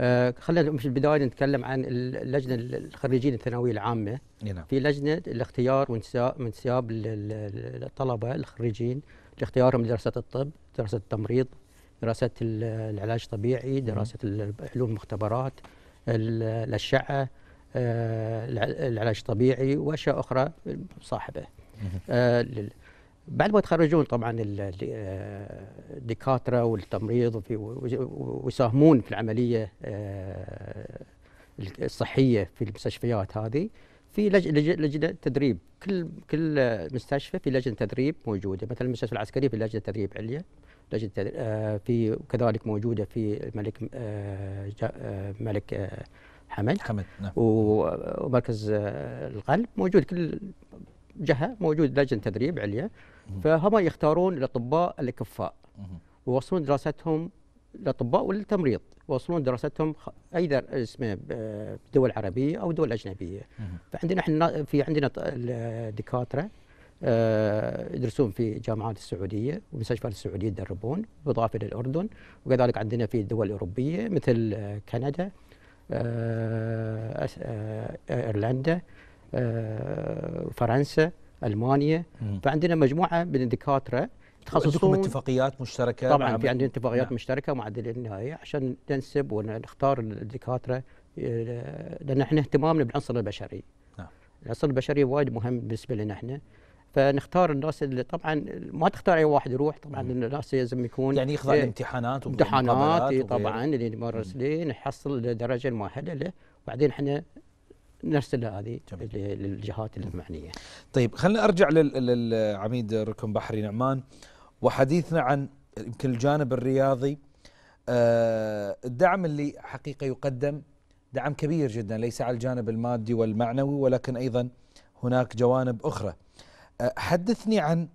آه خلينا في البداية نتكلم عن اللجنة الخريجين الثانوية العامة نعم. في لجنة الاختيار وانسياب الطلبة الخريجين لاختيارهم لدراسة الطب دراسة التمريض دراسة العلاج الطبيعي دراسة علوم المختبرات الأشعة آه، العلاج الطبيعي وأشياء أخرى صاحبه آه، بعد ما يتخرجون طبعا الدكاتره والتمريض ويساهمون في العمليه آه، الصحيه في المستشفيات هذه في لجنه تدريب كل كل مستشفى في لجنه تدريب موجوده مثلا المستشفى العسكري في لجنه تدريب عليا لجنه تدريب آه، في كذلك موجوده في الملك ملك حمد حمد نعم. ومركز القلب موجود كل جهه موجود لجنه تدريب عليا فهم يختارون الاطباء الاكفاء ويوصلون دراستهم الاطباء والتمريض يوصلون دراستهم اي اسمه بدول عربيه او دول اجنبيه فعندنا احنا في عندنا الدكاتره آه، يدرسون في جامعات السعوديه ومستشفيات السعوديه يدربون بالاضافه للاردن وكذلك عندنا في الدول الاوروبيه مثل آه، كندا آه، ايرلندا آه، فرنسا المانيا فعندنا مجموعه من الدكاتره تخصصون اتفاقيات مشتركه طبعا في عندنا اتفاقيات نعم. مشتركه مع النهائيه عشان ننسب ونختار الدكاتره آه، لان احنا اهتمامنا بالعنصر البشري نعم العنصر البشري وايد مهم بالنسبه لنا احنا فنختار الناس اللي طبعا ما تختار اي واحد يروح طبعا مم. الناس لازم يكون يعني يخضع آه، لامتحانات امتحانات طبعا اللي مرسلين يحصل درجه المؤهله له وبعدين احنا نرسلها هذه جميل. للجهات المعنيه. طيب خلينا ارجع للعميد ركن بحري نعمان وحديثنا عن يمكن الجانب الرياضي آه، الدعم اللي حقيقه يقدم دعم كبير جدا ليس على الجانب المادي والمعنوي ولكن ايضا هناك جوانب اخرى. آه، حدثني عن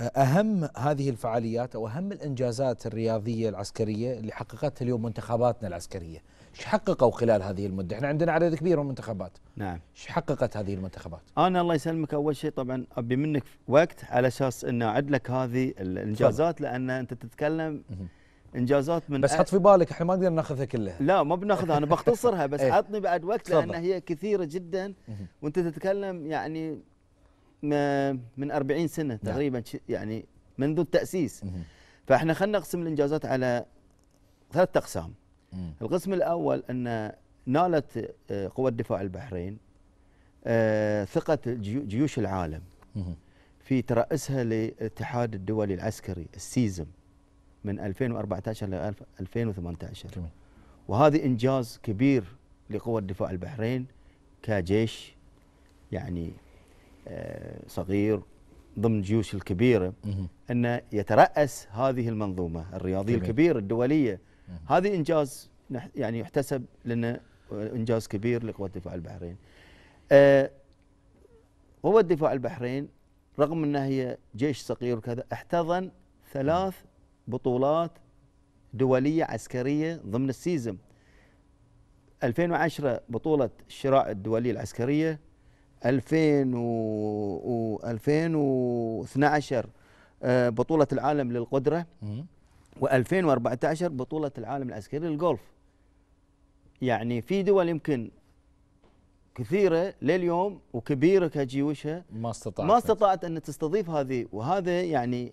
آه، اهم هذه الفعاليات او اهم الانجازات الرياضيه العسكريه اللي حققتها اليوم منتخباتنا العسكريه. ايش حققوا خلال هذه المده؟ احنا عندنا عدد كبير من المنتخبات. نعم. ايش حققت هذه المنتخبات؟ انا الله يسلمك اول شيء طبعا ابي منك وقت على اساس ان اعد لك هذه الانجازات لان انت تتكلم انجازات من بس حط في بالك احنا ما نقدر ناخذها كلها لا ما بناخذها انا بختصرها بس عطني إيه. بعد وقت لان هي كثيره جدا وانت تتكلم يعني من 40 سنه نعم. تقريبا يعني منذ التاسيس فاحنا خلينا نقسم الانجازات على ثلاث اقسام القسم الاول ان نالت آه، قوى دفاع البحرين آه، ثقه جيوش العالم في ترأسها للاتحاد الدولي العسكري السيزم من 2014 ل 2018 وهذا انجاز كبير لقوى دفاع البحرين كجيش يعني آه، صغير ضمن الجيوش الكبيره ان يترأس هذه المنظومه الرياضيه الكبيره الدوليه هذه انجاز يعني يحتسب لنا انجاز كبير لقوات دفاع البحرين. أه الدفاع دفاع البحرين رغم انها هي جيش صغير وكذا احتضن ثلاث بطولات دوليه عسكريه ضمن السيزم 2010 بطوله الشراع الدوليه العسكريه 2000 و 2012 آه، بطوله العالم للقدره و2014 بطولة العالم العسكري للجولف يعني في دول يمكن كثيرة لليوم وكبيرة كجيوشها ما استطاعت ما استطاعت أن تستضيف هذه وهذا يعني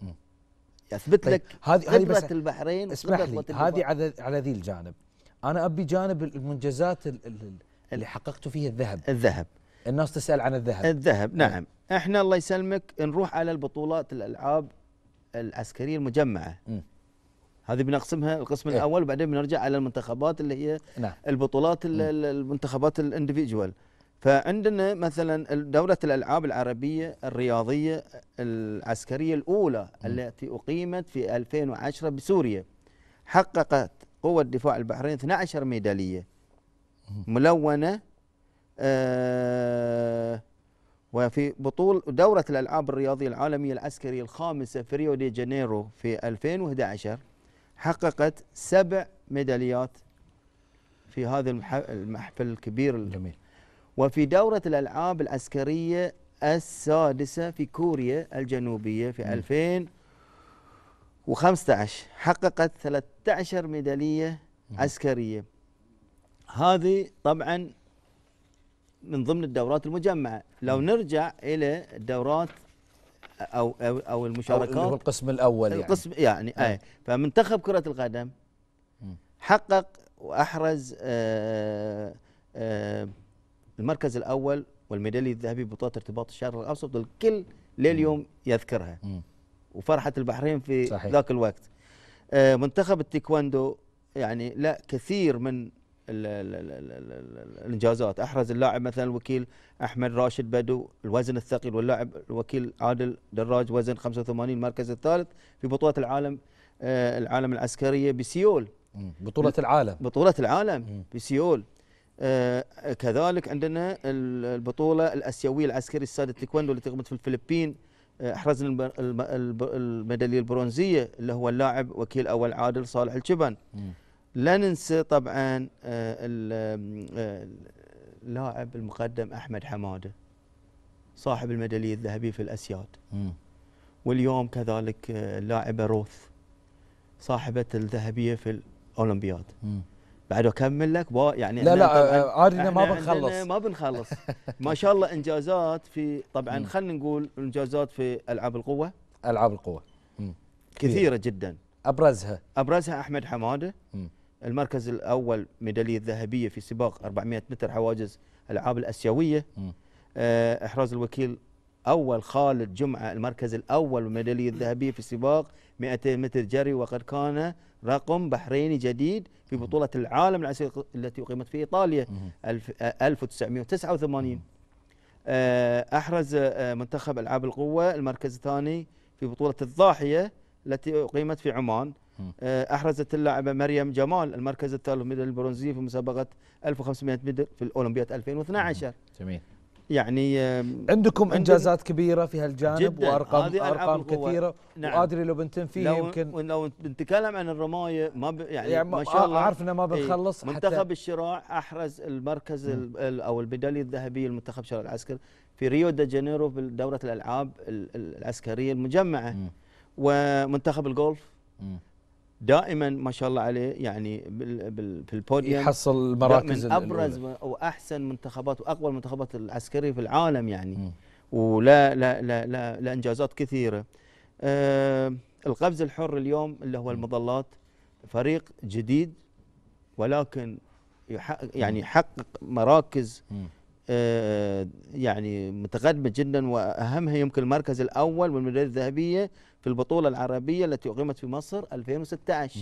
يثبت طيب لك هذه هذه البحرين اسمح لي هذه على ذي الجانب انا ابي جانب المنجزات اللي حققتوا فيها الذهب الذهب الناس تسال عن الذهب الذهب نعم احنا الله يسلمك نروح على البطولات الالعاب العسكريه المجمعه م. هذه بنقسمها القسم إيه؟ الاول وبعدين بنرجع على المنتخبات اللي هي نعم. البطولات المنتخبات الاندفجوال فعندنا مثلا دورة الألعاب العربية الرياضية العسكرية الأولى م. التي أقيمت في 2010 بسوريا حققت قوة دفاع البحرين 12 ميدالية ملونة آه وفي بطول دورة الألعاب الرياضية العالمية العسكرية الخامسة في ريو دي جانيرو في 2011 حققت سبع ميداليات في هذا المحفل الكبير الجميل وفي دورة الألعاب العسكرية السادسة في كوريا الجنوبية في 2015 حققت 13 ميدالية عسكرية هذه طبعا من ضمن الدورات المجمعة لو نرجع إلى الدورات او او, أو المشاركات أو القسم الاول يعني القسم يعني, نعم. اي آه. فمنتخب كره القدم حقق واحرز آه آه المركز الاول والميدالي الذهبي ببطوله ارتباط الشرق الاوسط الكل لليوم يذكرها وفرحه البحرين في ذاك الوقت آه، منتخب التايكوندو يعني لا كثير من الانجازات احرز اللاعب مثلا الوكيل احمد راشد بدو الوزن الثقيل واللاعب الوكيل عادل دراج وزن 85 المركز الثالث في بطوله العالم آه العالم العسكريه بسيول بطوله العالم بطوله العالم بسيول آه كذلك عندنا البطوله الاسيويه العسكريه السادة تيكواندو اللي تقامت في الفلبين آه، احرزنا الميداليه البرونزيه اللي هو اللاعب وكيل اول عادل صالح الشبن لا ننسى طبعا آه، آه، اللاعب المقدم احمد حماده صاحب الميداليه الذهبيه في الاسياد واليوم كذلك آه، اللاعبه روث صاحبه الذهبيه في الاولمبياد بعد اكمل لك يعني لا لا عادي ما بنخلص ما بنخلص ما شاء الله انجازات في طبعا خلينا نقول انجازات في العاب القوه العاب القوه كثيره جدا ابرزها ابرزها احمد حماده المركز الاول ميداليه ذهبيه في سباق 400 متر حواجز العاب الاسيويه آه، احراز الوكيل اول خالد جمعه المركز الاول ميداليه الذهبيه في سباق 200 متر جري وقد كان رقم بحريني جديد في بطوله العالم العسكري التي اقيمت في ايطاليا 1989 آه، آه، احرز منتخب العاب القوه المركز الثاني في بطوله الضاحيه التي اقيمت في عمان آه، أحرزت اللاعبة مريم جمال المركز الثالث ميدل البرونزي في مسابقة 1500 متر في الأولمبياد 2012 جميل يعني آه، عندكم انجازات كبيره في هالجانب جداً. وارقام ارقام كثيره نعم. وادري لو بنتم فيها لو يمكن لو بنتكلم عن الرمايه ما ب يعني, يعني ما شاء الله عارف ما إيه. بنخلص ايه منتخب حتى الشراع احرز المركز ال نعم. او الميداليه الذهبيه المنتخب الشراع العسكري في ريو دي جانيرو في دوره الالعاب العسكريه المجمعه ومنتخب الجولف دائما ما شاء الله عليه يعني في البوديوم يحصل المراكز من ابرز الأولى. واحسن منتخبات واقوى المنتخبات العسكريه في العالم يعني م. ولا لا لا لا, لا انجازات كثيره آه القفز الحر اليوم اللي هو المظلات فريق جديد ولكن يحق يعني يحقق مراكز آه يعني متقدمه جدا واهمها يمكن المركز الاول والميداليه الذهبيه في البطولة العربية التي أقيمت في مصر 2016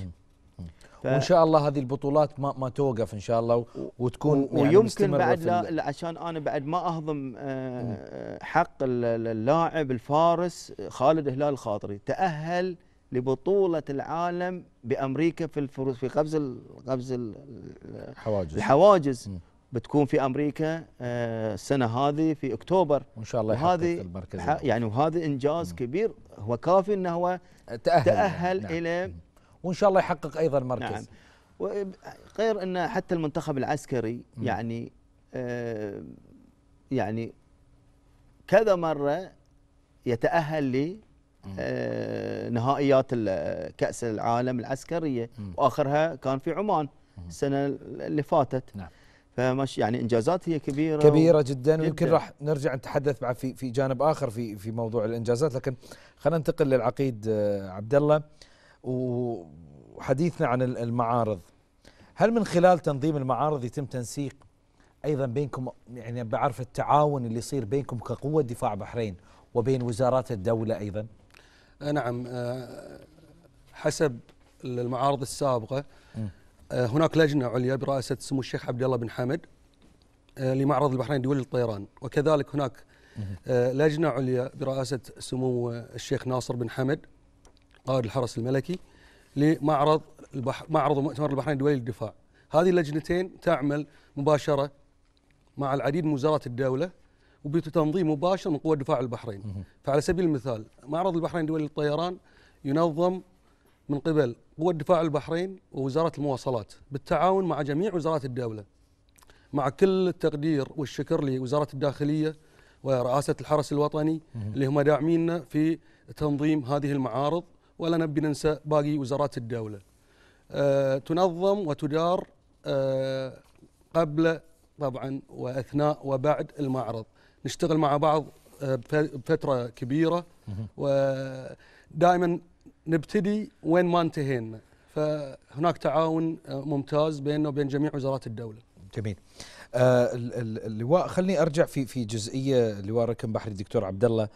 ف... وان شاء الله هذه البطولات ما ما توقف ان شاء الله وتكون و... يعني ويمكن بعد لا ال... عشان انا بعد ما اهضم آه، حق اللاعب الفارس خالد هلال الخاطري تاهل لبطولة العالم بأمريكا في الفروس في قفز قفز الحواجز الحواجز بتكون في امريكا آه، السنه هذه في اكتوبر وان شاء الله وهذه المركز يعني وهذا انجاز مم. كبير هو كافي انه هو تاهل, تأهل نعم. الى وان شاء الله يحقق ايضا نعم. مركز نعم غير ان حتى المنتخب العسكري مم. يعني آه يعني كذا مره يتاهل لنهائيات آه،, آه كاس العالم العسكريه مم. واخرها كان في عمان السنه اللي فاتت نعم فمش يعني انجازات هي كبيره كبيره جدا, جداً ويمكن راح نرجع نتحدث بعد في في جانب اخر في في موضوع الانجازات لكن خلينا ننتقل للعقيد آه، عبد الله وحديثنا عن المعارض هل من خلال تنظيم المعارض يتم تنسيق ايضا بينكم يعني بعرف التعاون اللي يصير بينكم كقوه دفاع بحرين وبين وزارات الدوله ايضا آه، نعم آه، حسب المعارض السابقه آه، هناك لجنه عليا برئاسه سمو الشيخ عبد الله بن حمد آه، لمعرض البحرين الدولي للطيران وكذلك هناك آه، لجنه عليا برئاسه سمو الشيخ ناصر بن حمد قائد الحرس الملكي لمعرض البح... معرض مؤتمر البحرين الدولي للدفاع هذه اللجنتين تعمل مباشره مع العديد من وزارات الدوله وبتنظيم مباشر من قوى دفاع البحرين فعلى سبيل المثال معرض البحرين الدولي للطيران ينظم من قبل قوى دفاع البحرين ووزارة المواصلات بالتعاون مع جميع وزارات الدولة مع كل التقدير والشكر لوزارة الداخلية ورئاسة الحرس الوطني اللي هم داعمينا في تنظيم هذه المعارض ولا نبي ننسى باقي وزارات الدولة أه تنظم وتدار أه قبل طبعا وأثناء وبعد المعرض نشتغل مع بعض آه، بفترة كبيرة ودائما نبتدي وين ما انتهينا فهناك تعاون آه، ممتاز بيننا وبين جميع وزارات الدوله. جميل. آه اللواء خليني ارجع في في جزئيه اللواء ركن بحري الدكتور عبد الله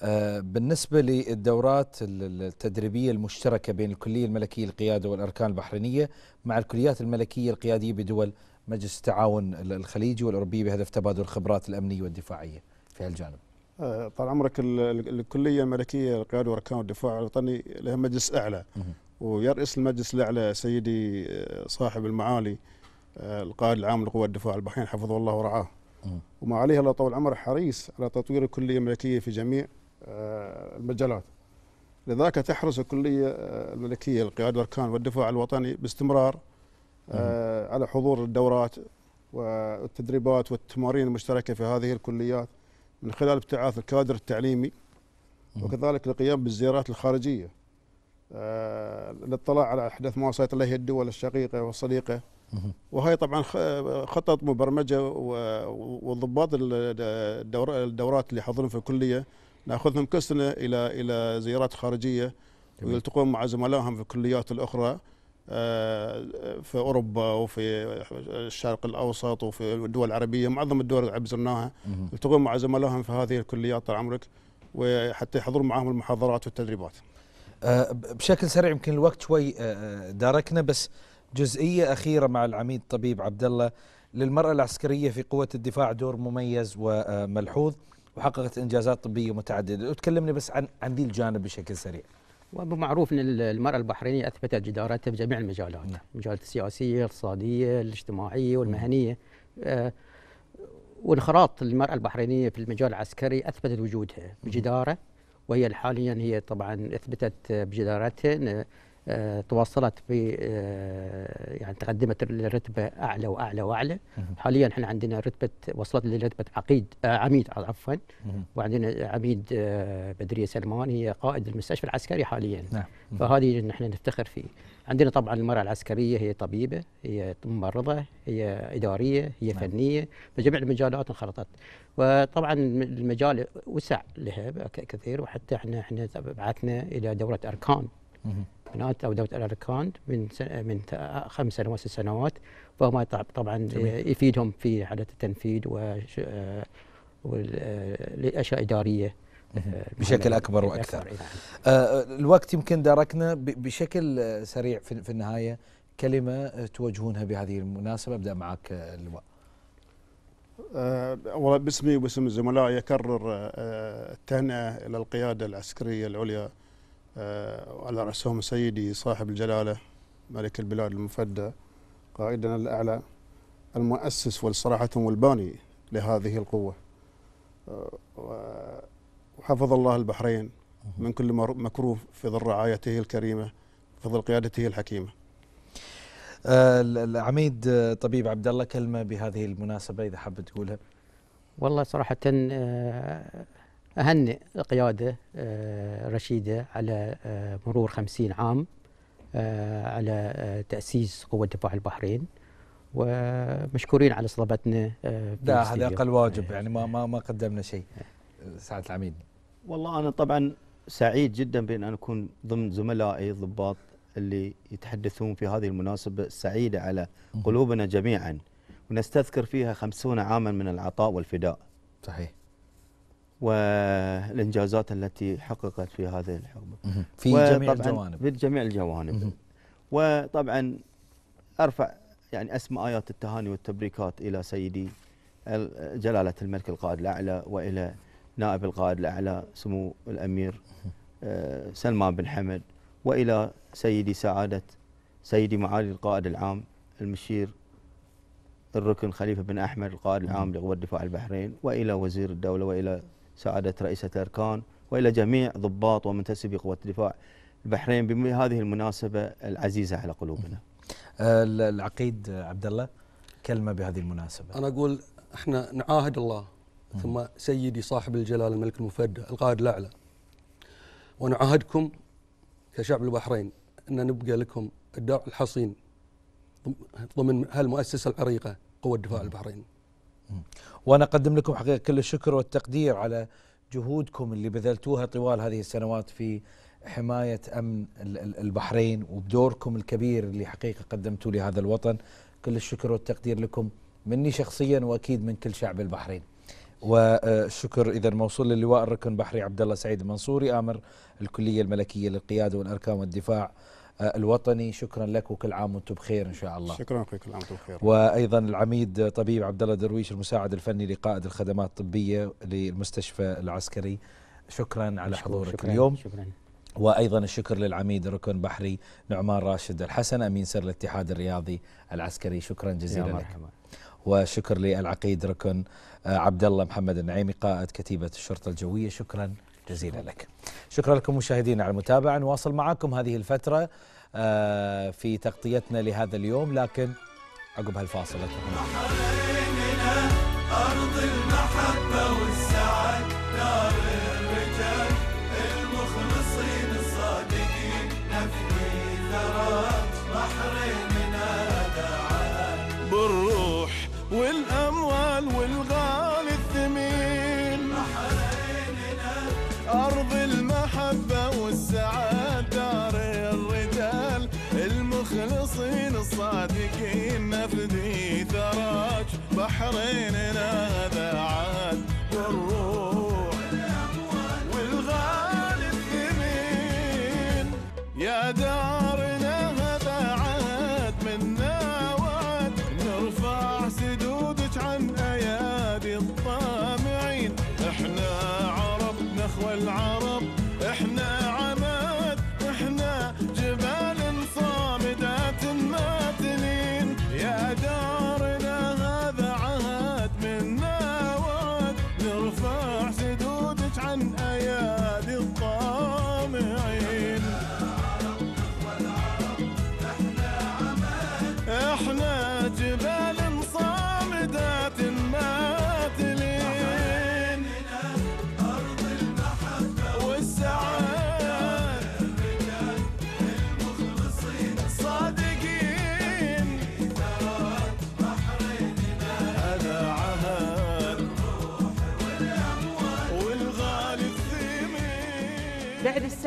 آه بالنسبه للدورات التدريبيه المشتركه بين الكليه الملكيه للقياده والاركان البحرينيه مع الكليات الملكيه القياديه بدول مجلس التعاون الخليجي والاوروبي بهدف تبادل الخبرات الامنيه والدفاعيه في هالجانب. آه، طال عمرك الكليه الملكيه للقياده والاركان والدفاع الوطني لها مجلس اعلى ويرئس المجلس الاعلى سيدي آه، صاحب المعالي آه، القائد العام لقوات الدفاع البحرين حفظه الله ورعاه وما عليه الله طول عمره حريص على تطوير الكليه الملكيه في جميع المجالات لذلك تحرص الكليه الملكيه للقياده والاركان والدفاع الوطني باستمرار على حضور الدورات والتدريبات والتمارين المشتركه في هذه الكليات من خلال ابتعاث الكادر التعليمي وكذلك القيام بالزيارات الخارجية آه، للاطلاع على أحداث ما وصلت إليه الدول الشقيقة والصديقة وهي طبعا خطط مبرمجة والضباط الدورات اللي يحضرون في الكلية ناخذهم كل سنة إلى إلى زيارات خارجية ويلتقون مع زملائهم في الكليات الأخرى آه، في اوروبا وفي الشرق الاوسط وفي الدول العربيه معظم الدول اللي زرناها يلتقون مع زملائهم في هذه الكليات طال عمرك وحتى يحضرون معهم المحاضرات والتدريبات. آه، بشكل سريع يمكن الوقت شوي آه، داركنا بس جزئيه اخيره مع العميد طبيب عبد الله للمراه العسكريه في قوه الدفاع دور مميز وملحوظ وحققت انجازات طبيه متعدده، تكلمني بس عن عن ذي الجانب بشكل سريع. وبمعروف ان المراه البحرينيه اثبتت جدارتها في جميع المجالات، المجالات نعم. السياسيه، الاقتصاديه، الاجتماعيه والمهنيه. آه، وانخراط المراه البحرينيه في المجال العسكري اثبتت وجودها بجداره وهي حاليا هي طبعا اثبتت بجدارتها آه، تواصلت في آه، يعني تقدمت لرتبه اعلى واعلى واعلى حاليا احنا عندنا رتبه وصلت لرتبه عقيد آه، عميد عفوا وعندنا عميد بدريه سلمان هي قائد المستشفى العسكري حاليا نعم. فهذه نحن نفتخر فيه عندنا طبعا المراه العسكريه هي طبيبه هي ممرضه هي اداريه هي نعم. فنيه فجميع المجالات انخرطت وطبعا المجال وسع لها كثير وحتى احنا احنا بعثنا الى دوره اركان بنات او دوله الاركان من من خمس سنوات ست سنوات فهم طبعا جميل. يفيدهم في حاله التنفيذ والاشياء اداريه آه، بشكل اكبر واكثر إيه نعم. آه، الوقت يمكن داركنا بشكل سريع في النهايه كلمه توجهونها بهذه المناسبه ابدا معك اللواء آه، والله باسمي وباسم زملائي اكرر التهنئه الى القياده العسكريه العليا وعلى آه، رأسهم سيدي صاحب الجلالة ملك البلاد المفدى قائدنا الأعلى المؤسس والصراحة والباني لهذه القوة آه، وحفظ الله البحرين من كل مكروه في ظل رعايته الكريمة في ظل قيادته الحكيمة آه، العميد طبيب عبد الله كلمة بهذه المناسبة إذا حاب تقولها والله صراحة أهنئ قيادة آه، رشيدة على آه، مرور خمسين عام آه، على تأسيس قوة دفاع البحرين ومشكورين على صلبتنا ده هذا أقل واجب يعني ما ما ما قدمنا شيء سعادة العميد والله أنا طبعا سعيد جدا بأن أنا أكون ضمن زملائي الضباط اللي يتحدثون في هذه المناسبة السعيدة على قلوبنا جميعا ونستذكر فيها خمسون عاما من العطاء والفداء صحيح والانجازات التي حققت في هذه الحقبه في جميع الجوانب في جميع الجوانب وطبعا ارفع يعني اسمى ايات التهاني والتبريكات الى سيدي جلاله الملك القائد الاعلى والى نائب القائد الاعلى سمو الامير آه، سلمان بن حمد والى سيدي سعاده سيدي معالي القائد العام المشير الركن خليفه بن احمد القائد العام لقوات دفاع البحرين والى وزير الدوله والى سعادة رئيسة الأركان وإلى جميع ضباط ومنتسبي قوات الدفاع البحرين بهذه المناسبة العزيزة على قلوبنا أه، العقيد عبد الله كلمة بهذه المناسبة أنا أقول احنا نعاهد الله ثم سيدي صاحب الجلال الملك المفدى القائد الأعلى ونعاهدكم كشعب البحرين أن نبقى لكم الدرع الحصين ضمن هالمؤسسة العريقة قوة دفاع البحرين وأنا أقدم لكم حقيقة كل الشكر والتقدير على جهودكم اللي بذلتوها طوال هذه السنوات في حماية أمن البحرين وبدوركم الكبير اللي حقيقة قدمتوا لهذا الوطن كل الشكر والتقدير لكم مني شخصيا وأكيد من كل شعب البحرين والشكر اذا موصول للواء الركن البحري عبد الله سعيد المنصوري امر الكليه الملكيه للقياده والاركان والدفاع آه، الوطني شكرا لك وكل عام وانتم بخير ان شاء الله شكرا لك كل عام وانتم بخير وايضا العميد طبيب عبد الله درويش المساعد الفني لقائد الخدمات الطبيه للمستشفى العسكري شكرا على شكرا حضورك شكرا اليوم شكرا وايضا الشكر للعميد ركن بحري نعمان راشد الحسن امين سر الاتحاد الرياضي العسكري شكرا جزيلا لك وشكر للعقيد ركن آه، عبد الله محمد النعيمي قائد كتيبه الشرطه الجويه شكرا جزيلا لك شكرا لكم مشاهدينا على المتابعة نواصل معكم هذه الفترة آه، في تغطيتنا لهذا اليوم لكن عقب هالفاصل أرض المحبة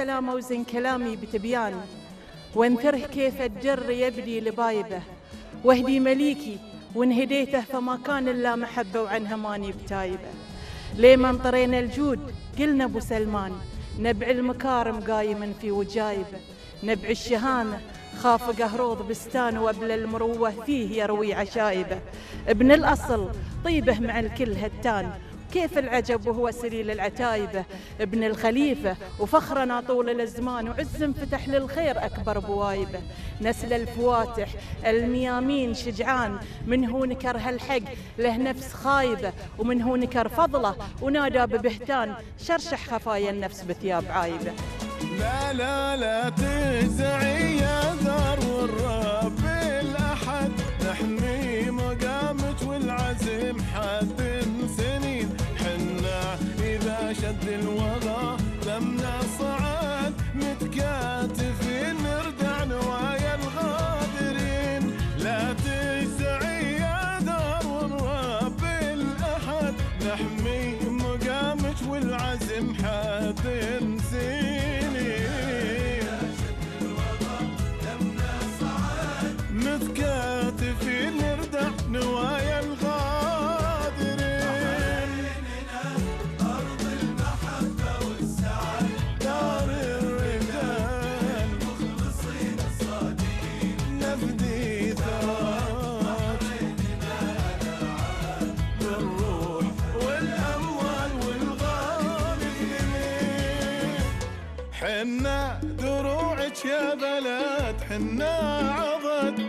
كلامه وزن كلامي بتبيان وانثره كيف الجر يبدي لبايبه واهدي مليكي وانهديته فما كان إلا محبة وعنها ماني بتايبة ما انطرينا الجود قلنا ابو سلمان نبع المكارم قايما في وجايبه نبع الشهامة خاف قهروض بستان وابل المروة فيه يروي عشايبه ابن الأصل طيبه مع الكل هتان كيف العجب وهو سليل العتايبة ابن الخليفة وفخرنا طول الزمان وعز فتح للخير أكبر بوايبه نسل الفواتح الميامين شجعان من هو نكر هالحق له نفس خايبة ومن هو نكر فضله ونادى ببهتان شرشح خفايا النفس بثياب عايبة لا لا لا تزعي يا ذر الرأي والعزم حاضن حنا دروعك يا بلد حنا عضد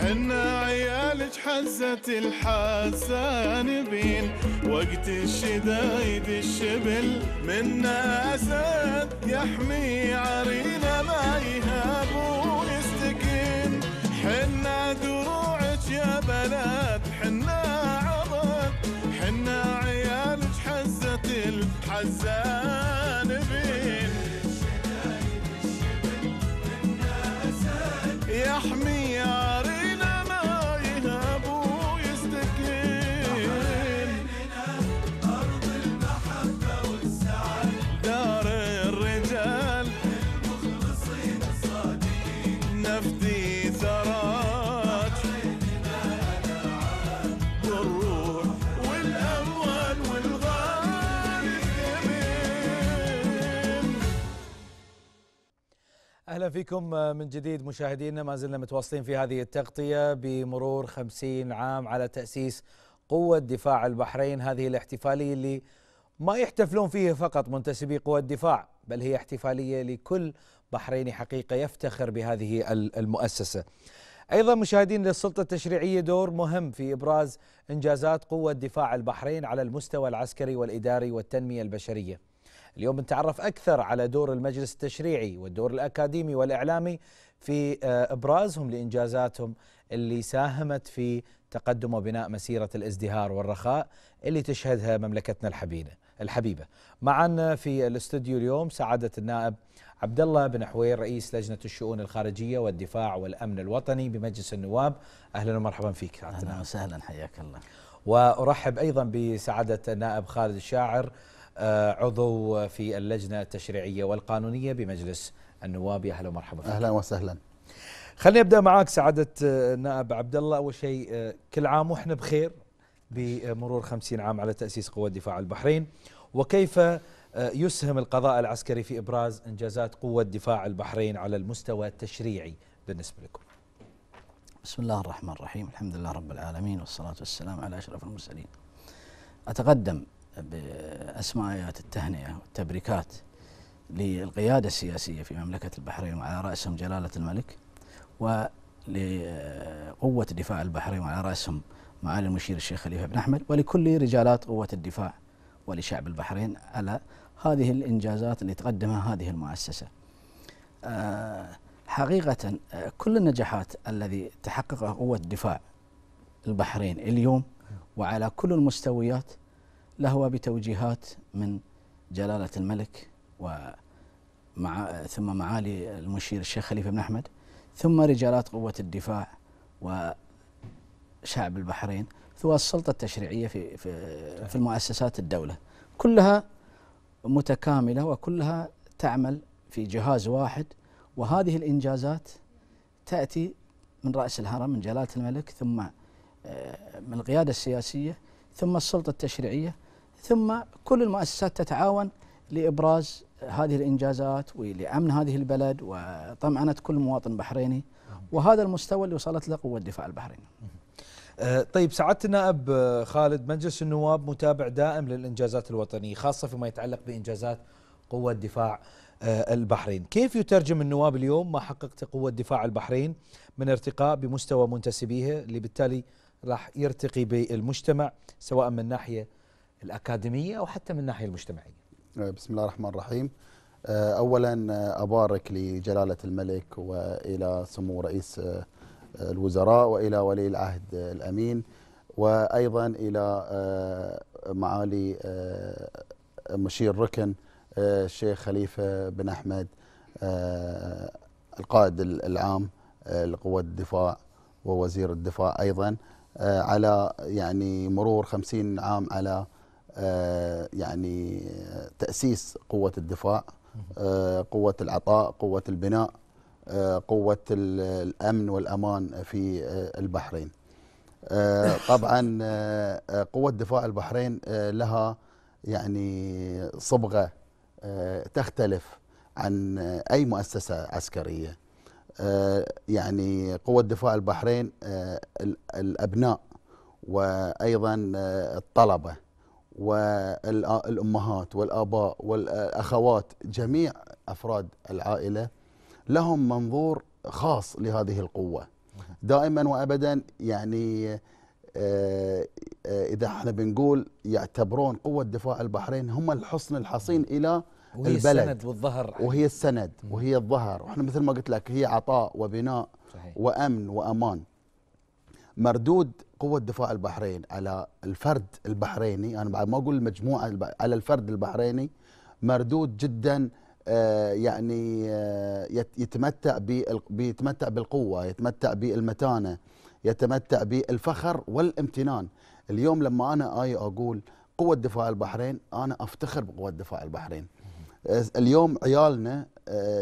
حنا عيالك حزة الحزانبين وقت الشدايد الشبل منا أسد يحمي عرينا ما يهاب ويستكين حنا دروعك يا بلد حنا عضد حنا عيالك حزة الحزانبين محمي على أهلا فيكم آه، من جديد مشاهدينا ما زلنا متواصلين في هذه التغطية بمرور خمسين عام على تأسيس قوة دفاع البحرين هذه الاحتفالية اللي ما يحتفلون فيه فقط منتسبي قوى الدفاع بل هي احتفالية لكل بحريني حقيقة يفتخر بهذه المؤسسة أيضا مشاهدين للسلطة التشريعية دور مهم في إبراز إنجازات قوة دفاع البحرين على المستوى العسكري والإداري والتنمية البشرية اليوم نتعرف أكثر على دور المجلس التشريعي والدور الأكاديمي والإعلامي في آه، إبرازهم لإنجازاتهم اللي ساهمت في تقدم وبناء مسيرة الازدهار والرخاء اللي تشهدها مملكتنا الحبيبة الحبيبة معنا في الاستوديو اليوم سعادة النائب عبد الله بن حوير رئيس لجنة الشؤون الخارجية والدفاع والأمن الوطني بمجلس النواب أهلا ومرحبا فيك أهلا وسهلا حياك الله وأرحب أيضا بسعادة النائب خالد الشاعر آه، عضو في اللجنة التشريعية والقانونية بمجلس النواب أهلا ومرحبا فيك. أهلا وسهلا خليني ابدا معك سعادة النائب آه، عبد الله أول شيء آه، كل عام وإحنا بخير بمرور خمسين عام على تأسيس قوات دفاع البحرين وكيف يسهم القضاء العسكري في إبراز إنجازات قوة دفاع البحرين على المستوى التشريعي بالنسبة لكم بسم الله الرحمن الرحيم الحمد لله رب العالمين والصلاة والسلام على أشرف المرسلين أتقدم باسمايات التهنئة والتبريكات للقيادة السياسية في مملكة البحرين وعلى رأسهم جلالة الملك ولقوة دفاع البحرين وعلى رأسهم معالي المشير الشيخ خليفة بن أحمد ولكل رجالات قوة الدفاع ولشعب البحرين على هذه الإنجازات اللي تقدمها هذه المؤسسة حقيقة كل النجاحات الذي تحققها قوة دفاع البحرين اليوم وعلى كل المستويات لهو بتوجيهات من جلالة الملك ومع ثم معالي المشير الشيخ خليفة بن أحمد ثم رجالات قوة الدفاع وشعب البحرين ثم السلطة التشريعية في في, في المؤسسات الدولة كلها متكاملة وكلها تعمل في جهاز واحد وهذه الإنجازات تأتي من رأس الهرم من جلالة الملك ثم آه، من القيادة السياسية ثم السلطة التشريعية ثم كل المؤسسات تتعاون لابراز هذه الانجازات ولامن هذه البلد وطمأنة كل مواطن بحريني وهذا المستوى اللي وصلت له قوه الدفاع البحريني. أه، طيب سعاده النائب خالد مجلس النواب متابع دائم للانجازات الوطنيه خاصه فيما يتعلق بانجازات قوه الدفاع أه، البحرين، كيف يترجم النواب اليوم ما حققته قوه دفاع البحرين من ارتقاء بمستوى منتسبيها اللي بالتالي راح يرتقي بالمجتمع سواء من ناحيه الأكاديمية أو حتى من الناحية المجتمعية آه، بسم الله الرحمن الرحيم آه، أولا آه، أبارك لجلالة الملك وإلى سمو رئيس الوزراء وإلى ولي العهد الأمين وأيضا إلى معالي مشير ركن الشيخ خليفة بن أحمد القائد العام لقوة الدفاع ووزير الدفاع أيضا على يعني مرور خمسين عام على آه، يعني تأسيس قوة الدفاع آه، قوة العطاء قوة البناء آه، قوة الأمن والأمان في البحرين طبعا قوة دفاع البحرين لها يعني صبغة تختلف عن أي مؤسسة عسكرية يعني قوة دفاع البحرين الأبناء وأيضا الطلبة والامهات والاباء والاخوات جميع افراد العائله لهم منظور خاص لهذه القوه دائما وابدا يعني آه، آه، اذا احنا بنقول يعتبرون قوه دفاع البحرين هم الحصن الحصين الى وهي البلد السند والظهر وهي السند وهي الظهر واحنا مثل ما قلت لك هي عطاء وبناء صحيح. وامن وامان مردود قوة دفاع البحرين على الفرد البحريني أنا ما أقول المجموعة على الفرد البحريني مردود جدا آه، يعني آه، يتمتع بيتمتع بالقوة يتمتع بالمتانة يتمتع بالفخر والامتنان اليوم لما أنا آي أقول قوة دفاع البحرين أنا أفتخر بقوة دفاع البحرين آه، اليوم عيالنا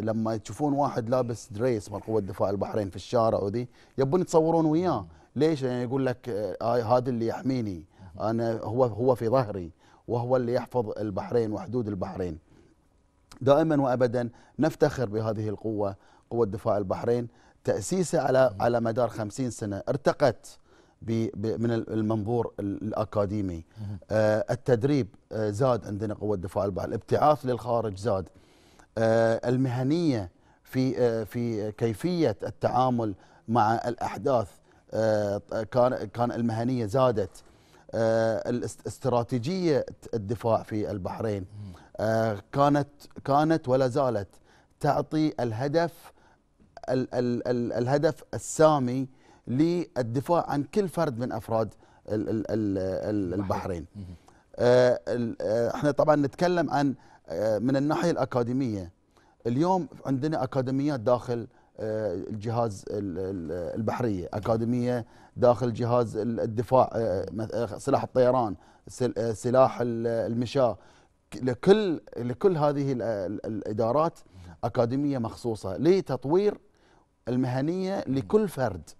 لما تشوفون واحد لابس دريس مال قوة دفاع البحرين في الشارع وذي يبون يتصورون وياه ليش؟ يعني يقول لك آه،, آه هذا اللي يحميني انا هو هو في ظهري وهو اللي يحفظ البحرين وحدود البحرين. دائما وابدا نفتخر بهذه القوه قوه دفاع البحرين تاسيسها على على مدار 50 سنه ارتقت من المنظور الاكاديمي آه، التدريب آه، زاد عندنا قوه دفاع البحر الابتعاث للخارج زاد المهنيه في في كيفيه التعامل مع الاحداث آه، كان كان المهنيه زادت آه، الاستراتيجيه الدفاع في البحرين آه، كانت كانت ولا زالت تعطي الهدف ال ال الهدف السامي للدفاع عن كل فرد من افراد البحرين. احنا طبعا نتكلم عن من الناحيه الاكاديميه اليوم عندنا اكاديميات داخل آه، الجهاز البحريه، اكاديميه داخل جهاز الدفاع آه، آه، سلاح الطيران، سلاح المشاه، لكل لكل هذه الادارات اكاديميه مخصوصه لتطوير المهنيه لكل فرد.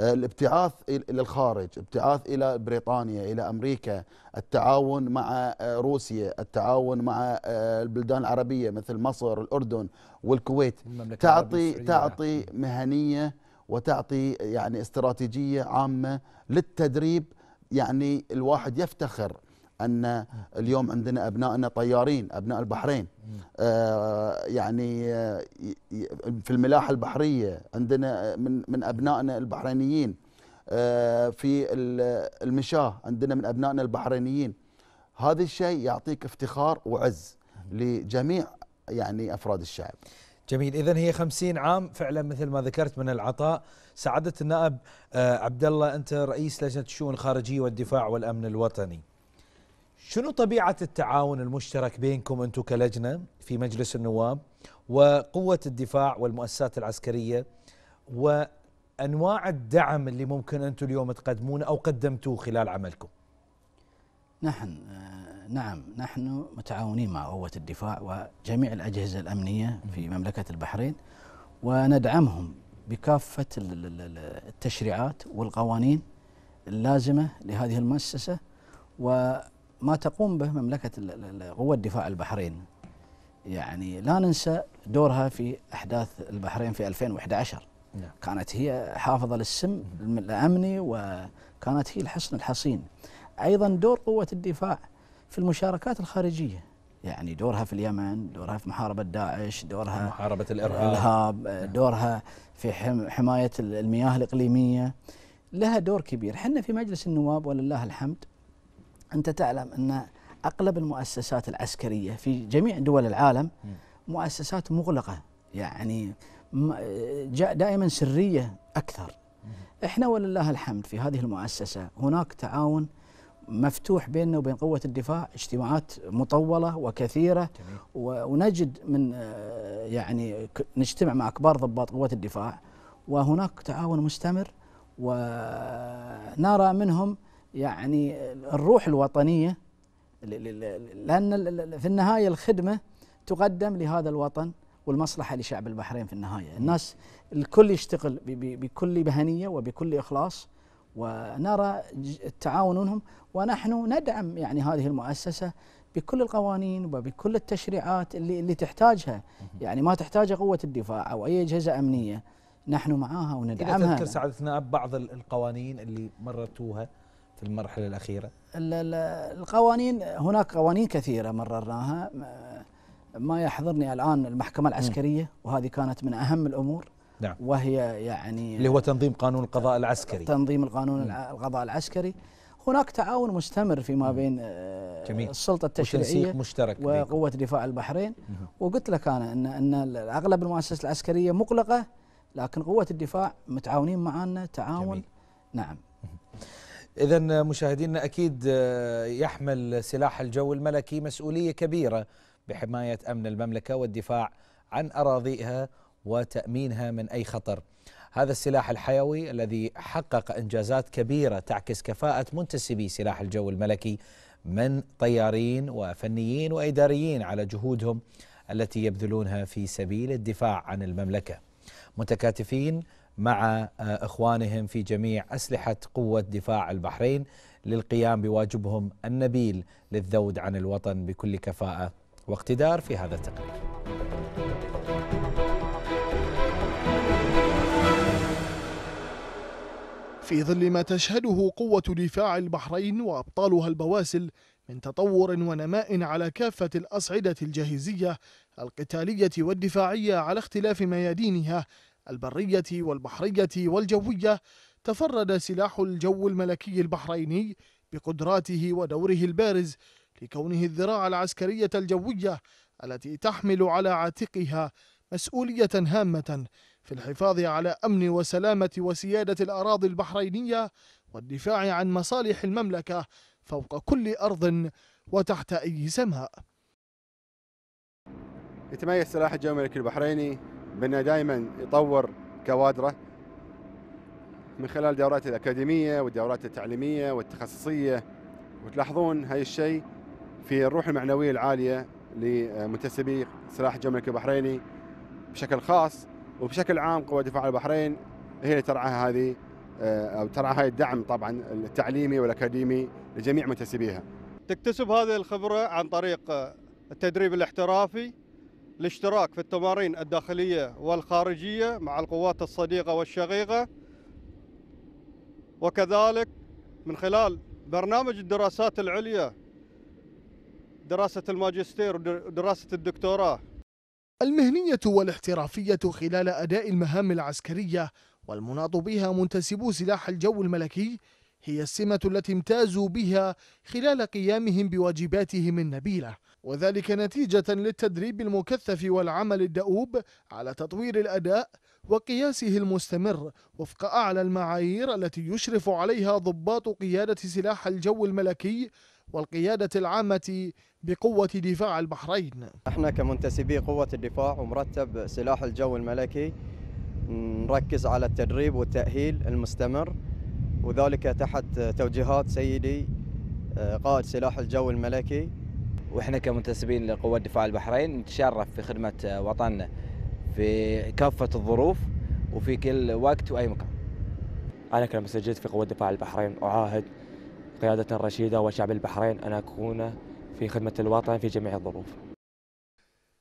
آه، الابتعاث الى الخارج، ابتعاث الى بريطانيا، الى امريكا، التعاون مع آه، روسيا، التعاون مع آه، البلدان العربيه مثل مصر، الاردن والكويت تعطي تعطي مهنيه وتعطي يعني استراتيجيه عامه للتدريب يعني الواحد يفتخر ان اليوم عندنا ابنائنا طيارين ابناء البحرين آه، يعني آه، في الملاحه البحريه عندنا آه، من من ابنائنا البحرينيين في المشاه عندنا من ابنائنا البحرينيين هذا الشيء يعطيك افتخار وعز لجميع يعني افراد الشعب جميل اذا هي خمسين عام فعلا مثل ما ذكرت من العطاء سعاده النائب عبد الله انت رئيس لجنه الشؤون الخارجيه والدفاع والامن الوطني شنو طبيعة التعاون المشترك بينكم أنتم كلجنة في مجلس النواب وقوة الدفاع والمؤسسات العسكرية وأنواع الدعم اللي ممكن أنتم اليوم تقدمونه أو قدمتوه خلال عملكم نحن آه، نعم نحن متعاونين مع قوة الدفاع وجميع الأجهزة الأمنية في مملكة البحرين وندعمهم بكافة التشريعات والقوانين اللازمة لهذه المؤسسة و ما تقوم به مملكة قوة دفاع البحرين يعني لا ننسى دورها في أحداث البحرين في 2011 نعم. كانت هي حافظة للسم الأمني وكانت هي الحصن الحصين أيضا دور قوة الدفاع في المشاركات الخارجية يعني دورها في اليمن دورها في محاربة داعش دورها محاربة الإرهاب نعم. دورها في حماية المياه الإقليمية لها دور كبير حنا في مجلس النواب ولله الحمد أنت تعلم أن أغلب المؤسسات العسكرية في جميع دول العالم مؤسسات مغلقة يعني دائما سرية أكثر احنا ولله الحمد في هذه المؤسسة هناك تعاون مفتوح بيننا وبين قوة الدفاع اجتماعات مطولة وكثيرة ونجد من آه، يعني نجتمع مع كبار ضباط قوة الدفاع وهناك تعاون مستمر ونرى منهم يعني الروح الوطنيه لان في النهايه الخدمه تقدم لهذا الوطن والمصلحه لشعب البحرين في النهايه، الناس الكل يشتغل بكل مهنيه وبكل اخلاص ونرى التعاون منهم ونحن ندعم يعني هذه المؤسسه بكل القوانين وبكل التشريعات اللي اللي تحتاجها، يعني ما تحتاجها قوه الدفاع او اي اجهزه امنيه، نحن معاها وندعمها. اذا تذكر سعادتنا بعض القوانين اللي مررتوها في المرحلة الأخيرة؟ القوانين هناك قوانين كثيرة مررناها ما يحضرني الآن المحكمة العسكرية وهذه كانت من أهم الأمور نعم وهي يعني اللي هو تنظيم قانون القضاء العسكري تنظيم القانون القضاء العسكري هناك تعاون مستمر فيما بين آه، جميل. السلطه التشريعيه مشترك وقوه دفاع البحرين وقلت لك انا ان ان اغلب المؤسسات العسكريه مغلقه لكن قوه الدفاع متعاونين معنا تعاون جميل. نعم إذا مشاهدينا أكيد آه، يحمل سلاح الجو الملكي مسؤولية كبيرة بحماية أمن المملكة والدفاع عن أراضيها وتأمينها من أي خطر هذا السلاح الحيوي الذي حقق إنجازات كبيرة تعكس كفاءة منتسبي سلاح الجو الملكي من طيارين وفنيين وإداريين على جهودهم التي يبذلونها في سبيل الدفاع عن المملكة متكاتفين مع آه، اخوانهم في جميع اسلحه قوه دفاع البحرين للقيام بواجبهم النبيل للذود عن الوطن بكل كفاءه واقتدار في هذا التقرير. في ظل ما تشهده قوة دفاع البحرين وأبطالها البواسل من تطور ونماء على كافة الأصعدة الجاهزية القتالية والدفاعية على اختلاف ميادينها البرية والبحرية والجوية تفرد سلاح الجو الملكي البحريني بقدراته ودوره البارز لكونه الذراع العسكرية الجوية التي تحمل على عاتقها مسؤولية هامة في الحفاظ على أمن وسلامة وسيادة الأراضي البحرينية والدفاع عن مصالح المملكة فوق كل أرض وتحت أي سماء يتميز سلاح الجو الملكي البحريني بانه دائما يطور كوادره من خلال دورات الاكاديميه والدورات التعليميه والتخصصيه وتلاحظون هاي الشيء في الروح المعنويه العاليه لمنتسبي سلاح الملكي البحريني بشكل خاص وبشكل عام قوى دفاع البحرين هي اللي ترعى هذه آه، او ترعى هاي الدعم طبعا التعليمي والاكاديمي لجميع منتسبيها. تكتسب هذه الخبره عن طريق التدريب الاحترافي الاشتراك في التمارين الداخلية والخارجية مع القوات الصديقة والشقيقة وكذلك من خلال برنامج الدراسات العليا دراسة الماجستير ودراسة الدكتوراه المهنية والاحترافية خلال أداء المهام العسكرية والمناط بها منتسبو سلاح الجو الملكي هي السمة التي امتازوا بها خلال قيامهم بواجباتهم النبيلة وذلك نتيجة للتدريب المكثف والعمل الدؤوب على تطوير الأداء وقياسه المستمر وفق أعلى المعايير التي يشرف عليها ضباط قيادة سلاح الجو الملكي والقيادة العامة بقوة دفاع البحرين احنا كمنتسبي قوة الدفاع ومرتب سلاح الجو الملكي نركز على التدريب والتأهيل المستمر وذلك تحت توجيهات سيدي آه، قائد سلاح الجو الملكي واحنا كمنتسبين لقوات دفاع البحرين نتشرف في خدمه وطننا في كافه الظروف وفي كل وقت واي مكان. انا كلما سجلت في قوات دفاع البحرين اعاهد قيادة الرشيده وشعب البحرين ان اكون في خدمه الوطن في جميع الظروف.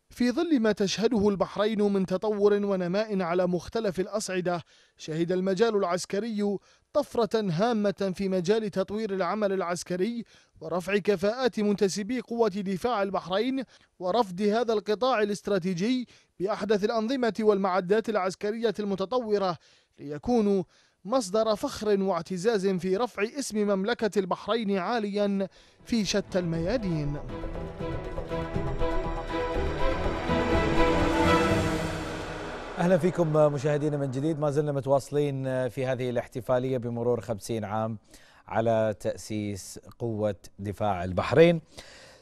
في ظل ما تشهده البحرين من تطور ونماء على مختلف الاصعده، شهد المجال العسكري طفرة هامة في مجال تطوير العمل العسكري ورفع كفاءات منتسبي قوة دفاع البحرين ورفض هذا القطاع الاستراتيجي بأحدث الأنظمة والمعدات العسكرية المتطورة ليكونوا مصدر فخر واعتزاز في رفع اسم مملكة البحرين عاليا في شتى الميادين. أهلا فيكم مشاهدينا من جديد ما زلنا متواصلين في هذه الاحتفالية بمرور خمسين عام على تأسيس قوة دفاع البحرين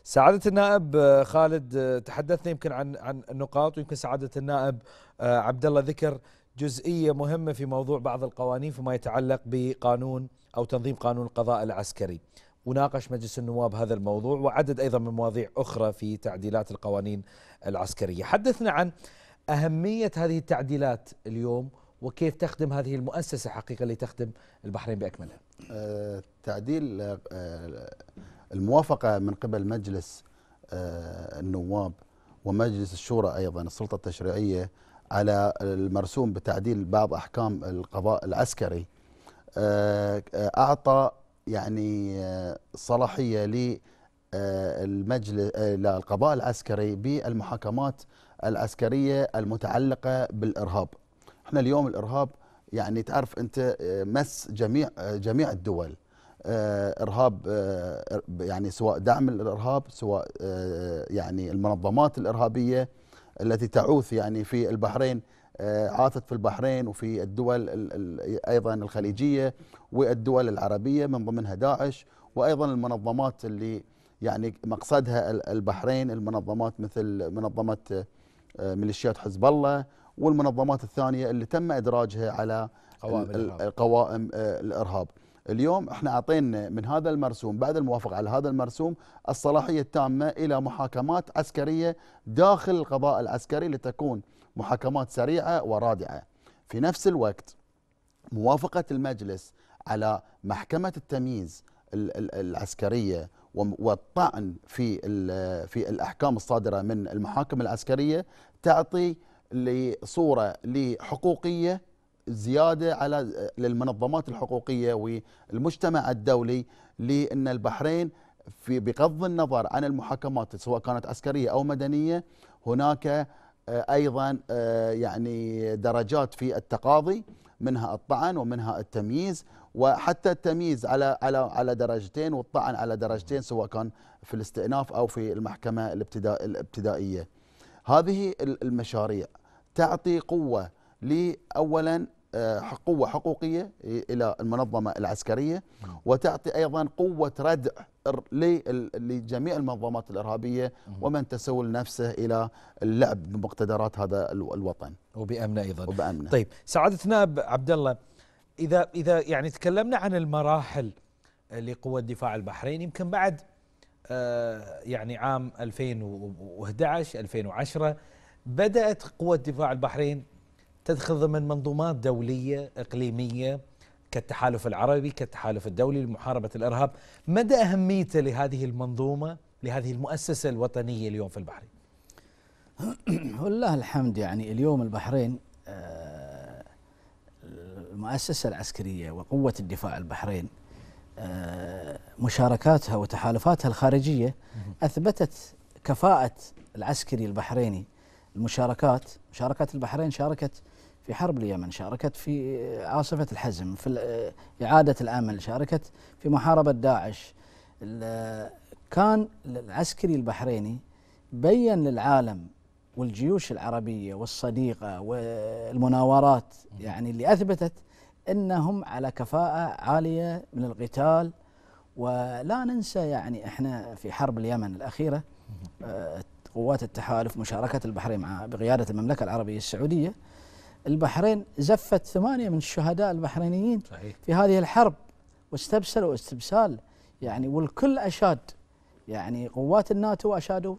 سعادة النائب خالد تحدثنا يمكن عن عن النقاط ويمكن سعادة النائب آه، عبد الله ذكر جزئية مهمة في موضوع بعض القوانين فيما يتعلق بقانون أو تنظيم قانون القضاء العسكري وناقش مجلس النواب هذا الموضوع وعدد أيضا من مواضيع أخرى في تعديلات القوانين العسكرية حدثنا عن أهمية هذه التعديلات اليوم وكيف تخدم هذه المؤسسة حقيقة اللي تخدم البحرين بأكملها تعديل آه، الموافقة من قبل مجلس آه، النواب ومجلس الشورى أيضا السلطة التشريعية على المرسوم بتعديل بعض أحكام القضاء العسكري آه، أعطى يعني صلاحية للمجلس للقضاء العسكري بالمحاكمات العسكريه المتعلقه بالارهاب. احنا اليوم الارهاب يعني تعرف انت آه، مس جميع آه، جميع الدول آه، ارهاب يعني سواء دعم الارهاب سواء يعني المنظمات الارهابيه التي تعوث يعني في البحرين عاثت في البحرين وفي الدول ايضا الخليجيه والدول العربيه من ضمنها داعش وايضا المنظمات اللي يعني مقصدها البحرين المنظمات مثل منظمه آه، ميليشيات حزب الله والمنظمات الثانيه اللي تم ادراجها على قوائم الارهاب, قوائم آه، الإرهاب. اليوم احنا اعطينا من هذا المرسوم بعد الموافقه على هذا المرسوم الصلاحيه التامه الى محاكمات عسكريه داخل القضاء العسكري لتكون محاكمات سريعه ورادعه. في نفس الوقت موافقه المجلس على محكمه التمييز العسكريه والطعن في في الاحكام الصادره من المحاكم العسكريه تعطي لصوره لحقوقيه زياده على للمنظمات الحقوقيه والمجتمع الدولي لان البحرين في بغض النظر عن المحاكمات سواء كانت عسكريه او مدنيه هناك آه، ايضا آه، يعني درجات في التقاضي منها الطعن ومنها التمييز وحتى التمييز على على على درجتين والطعن على درجتين سواء كان في الاستئناف او في المحكمه الابتدائيه هذه المشاريع تعطي قوه لاولا آه، قوه حقوقيه الى المنظمه العسكريه وتعطي ايضا قوه ردع لجميع المنظمات الارهابيه ومن تسول نفسه الى اللعب بمقتدرات هذا الوطن وبامنه ايضا وبأمنة. طيب سعاده نائب عبد الله اذا اذا يعني تكلمنا عن المراحل لقوة الدفاع البحرين يمكن بعد آه، يعني عام 2011 2010 بدأت قوة دفاع البحرين تدخل ضمن منظومات دولية إقليمية كالتحالف العربي كالتحالف الدولي لمحاربة الإرهاب مدى أهميته لهذه المنظومة لهذه المؤسسة الوطنية اليوم في البحرين والله الحمد يعني اليوم البحرين آه، المؤسسة العسكرية وقوة الدفاع البحرين آه، مشاركاتها وتحالفاتها الخارجية أثبتت كفاءة العسكري البحريني المشاركات مشاركات البحرين شاركت في حرب اليمن شاركت في عاصفة الحزم في آه، إعادة الأمل شاركت في محاربة داعش آه، كان العسكري البحريني بين للعالم والجيوش العربية والصديقة والمناورات يعني اللي أثبتت انهم على كفاءه عاليه من القتال ولا ننسى يعني احنا في حرب اليمن الاخيره آه، قوات التحالف مشاركه البحرين مع بقياده المملكه العربيه السعوديه البحرين زفت ثمانيه من الشهداء البحرينيين صحيح. في هذه الحرب واستبسلوا استبسال يعني والكل اشاد يعني قوات الناتو اشادوا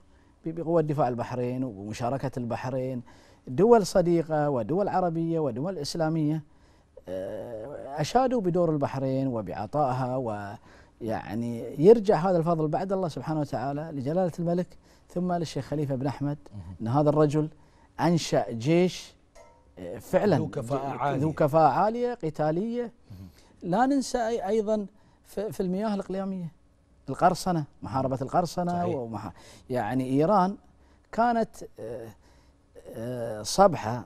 بقوة دفاع البحرين ومشاركة البحرين دول صديقة ودول عربية ودول إسلامية أشادوا بدور البحرين وبعطائها ويعني يرجع هذا الفضل بعد الله سبحانه وتعالى لجلالة الملك ثم للشيخ خليفة بن أحمد أن هذا الرجل أنشأ جيش آه، فعلا ذو كفاءة عالية, ذو كفاءة عالية قتالية لا ننسى أيضا في المياه الإقليمية القرصنة محاربة القرصنة صحيح. ومح... يعني إيران كانت آه، آه، صبحة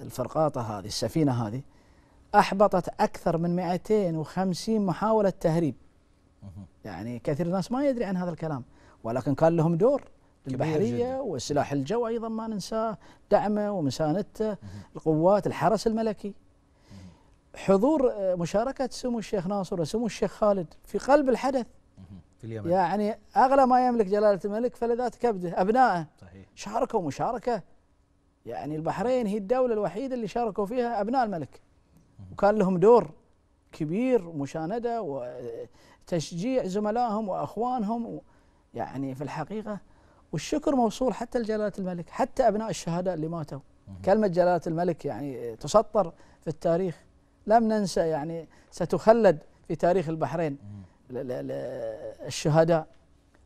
الفرقاطة هذه السفينة هذه أحبطت أكثر من 250 محاولة تهريب يعني كثير الناس ما يدري عن هذا الكلام ولكن كان لهم دور البحرية والسلاح الجو أيضا ما ننساه دعمه ومساندته القوات الحرس الملكي حضور آه، مشاركة سمو الشيخ ناصر وسمو الشيخ خالد في قلب الحدث في اليمن يعني أغلى ما يملك جلالة الملك فلذات كبده أبنائه صحيح شاركوا مشاركة يعني البحرين هي الدولة الوحيدة اللي شاركوا فيها أبناء الملك وكان لهم دور كبير مشانده وتشجيع زملائهم واخوانهم يعني في الحقيقه والشكر موصول حتى لجلاله الملك حتى ابناء الشهداء اللي ماتوا كلمه جلاله الملك يعني تسطر في التاريخ لم ننسى يعني ستخلد في تاريخ البحرين الشهداء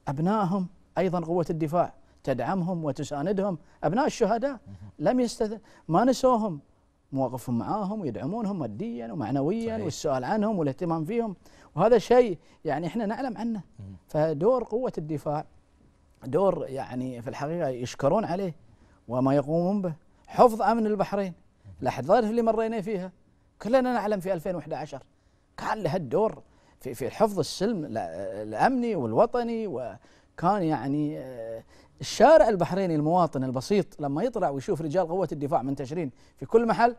ابنائهم ايضا قوه الدفاع تدعمهم وتساندهم ابناء الشهداء لم يستث ما نسوهم مواقفهم معاهم ويدعمونهم ماديا ومعنويا صحيح. والسؤال عنهم والاهتمام فيهم وهذا شيء يعني احنا نعلم عنه فدور قوه الدفاع دور يعني في الحقيقه يشكرون عليه وما يقومون به حفظ امن البحرين الاحداث اللي مرينا فيها كلنا نعلم في 2011 كان له الدور في في حفظ السلم الامني والوطني وكان يعني آه، الشارع البحريني المواطن البسيط لما يطلع ويشوف رجال قوة الدفاع منتشرين في كل محل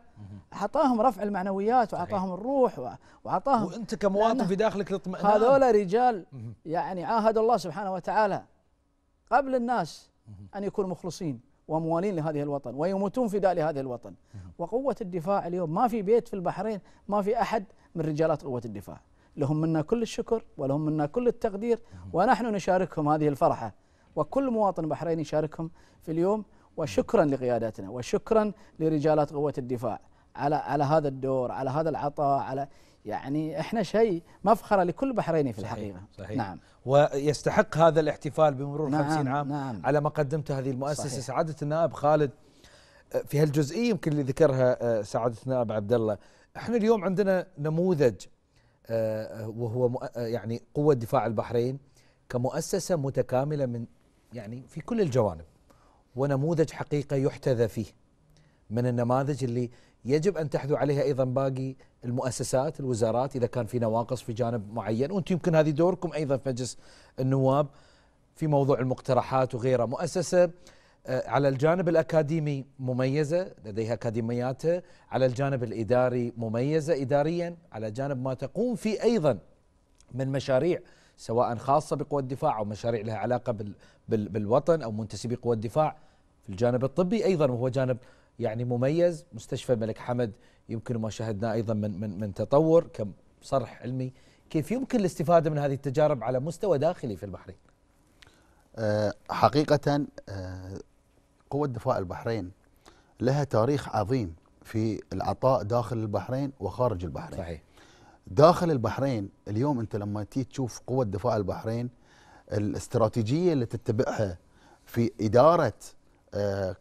أعطاهم رفع المعنويات وأعطاهم الروح وأعطاهم وأنت كمواطن في داخلك الاطمئنان هذول نعم. رجال يعني عاهد الله سبحانه وتعالى قبل الناس أن يكونوا مخلصين وموالين لهذه الوطن ويموتون فداء لهذه الوطن وقوة الدفاع اليوم ما في بيت في البحرين ما في أحد من رجالات قوة الدفاع لهم منا كل الشكر ولهم منا كل التقدير ونحن نشاركهم هذه الفرحة وكل مواطن بحريني يشاركهم في اليوم وشكرا لقيادتنا وشكرا لرجالات قوة الدفاع على على هذا الدور على هذا العطاء على يعني احنا شيء مفخره لكل بحريني في صحيح الحقيقه صحيح نعم ويستحق هذا الاحتفال بمرور نعم 50 عام نعم على ما قدمته هذه المؤسسه صحيح سعاده النائب خالد آه، في هالجزئيه يمكن اللي ذكرها آه، سعاده النائب عبد الله احنا اليوم عندنا نموذج آه، وهو يعني قوه دفاع البحرين كمؤسسه متكامله من يعني في كل الجوانب ونموذج حقيقه يحتذى فيه من النماذج اللي يجب ان تحذو عليها ايضا باقي المؤسسات الوزارات اذا كان في نواقص في جانب معين وانتم يمكن هذه دوركم ايضا في مجلس النواب في موضوع المقترحات وغيره مؤسسه آه، على الجانب الاكاديمي مميزه لديها اكاديمياتها على الجانب الاداري مميزه اداريا على جانب ما تقوم فيه ايضا من مشاريع سواء خاصه بقوى الدفاع او مشاريع لها علاقه بالوطن او منتسبي قوى الدفاع في الجانب الطبي ايضا وهو جانب يعني مميز مستشفى الملك حمد يمكن ما شاهدناه ايضا من من من تطور كم صرح علمي كيف يمكن الاستفاده من هذه التجارب على مستوى داخلي في البحرين؟ آه، حقيقه آه، قوى قوة البحرين لها تاريخ عظيم في العطاء داخل البحرين وخارج البحرين صحيح داخل البحرين اليوم انت لما تيجي تشوف قوة دفاع البحرين الاستراتيجيه اللي تتبعها في اداره آه،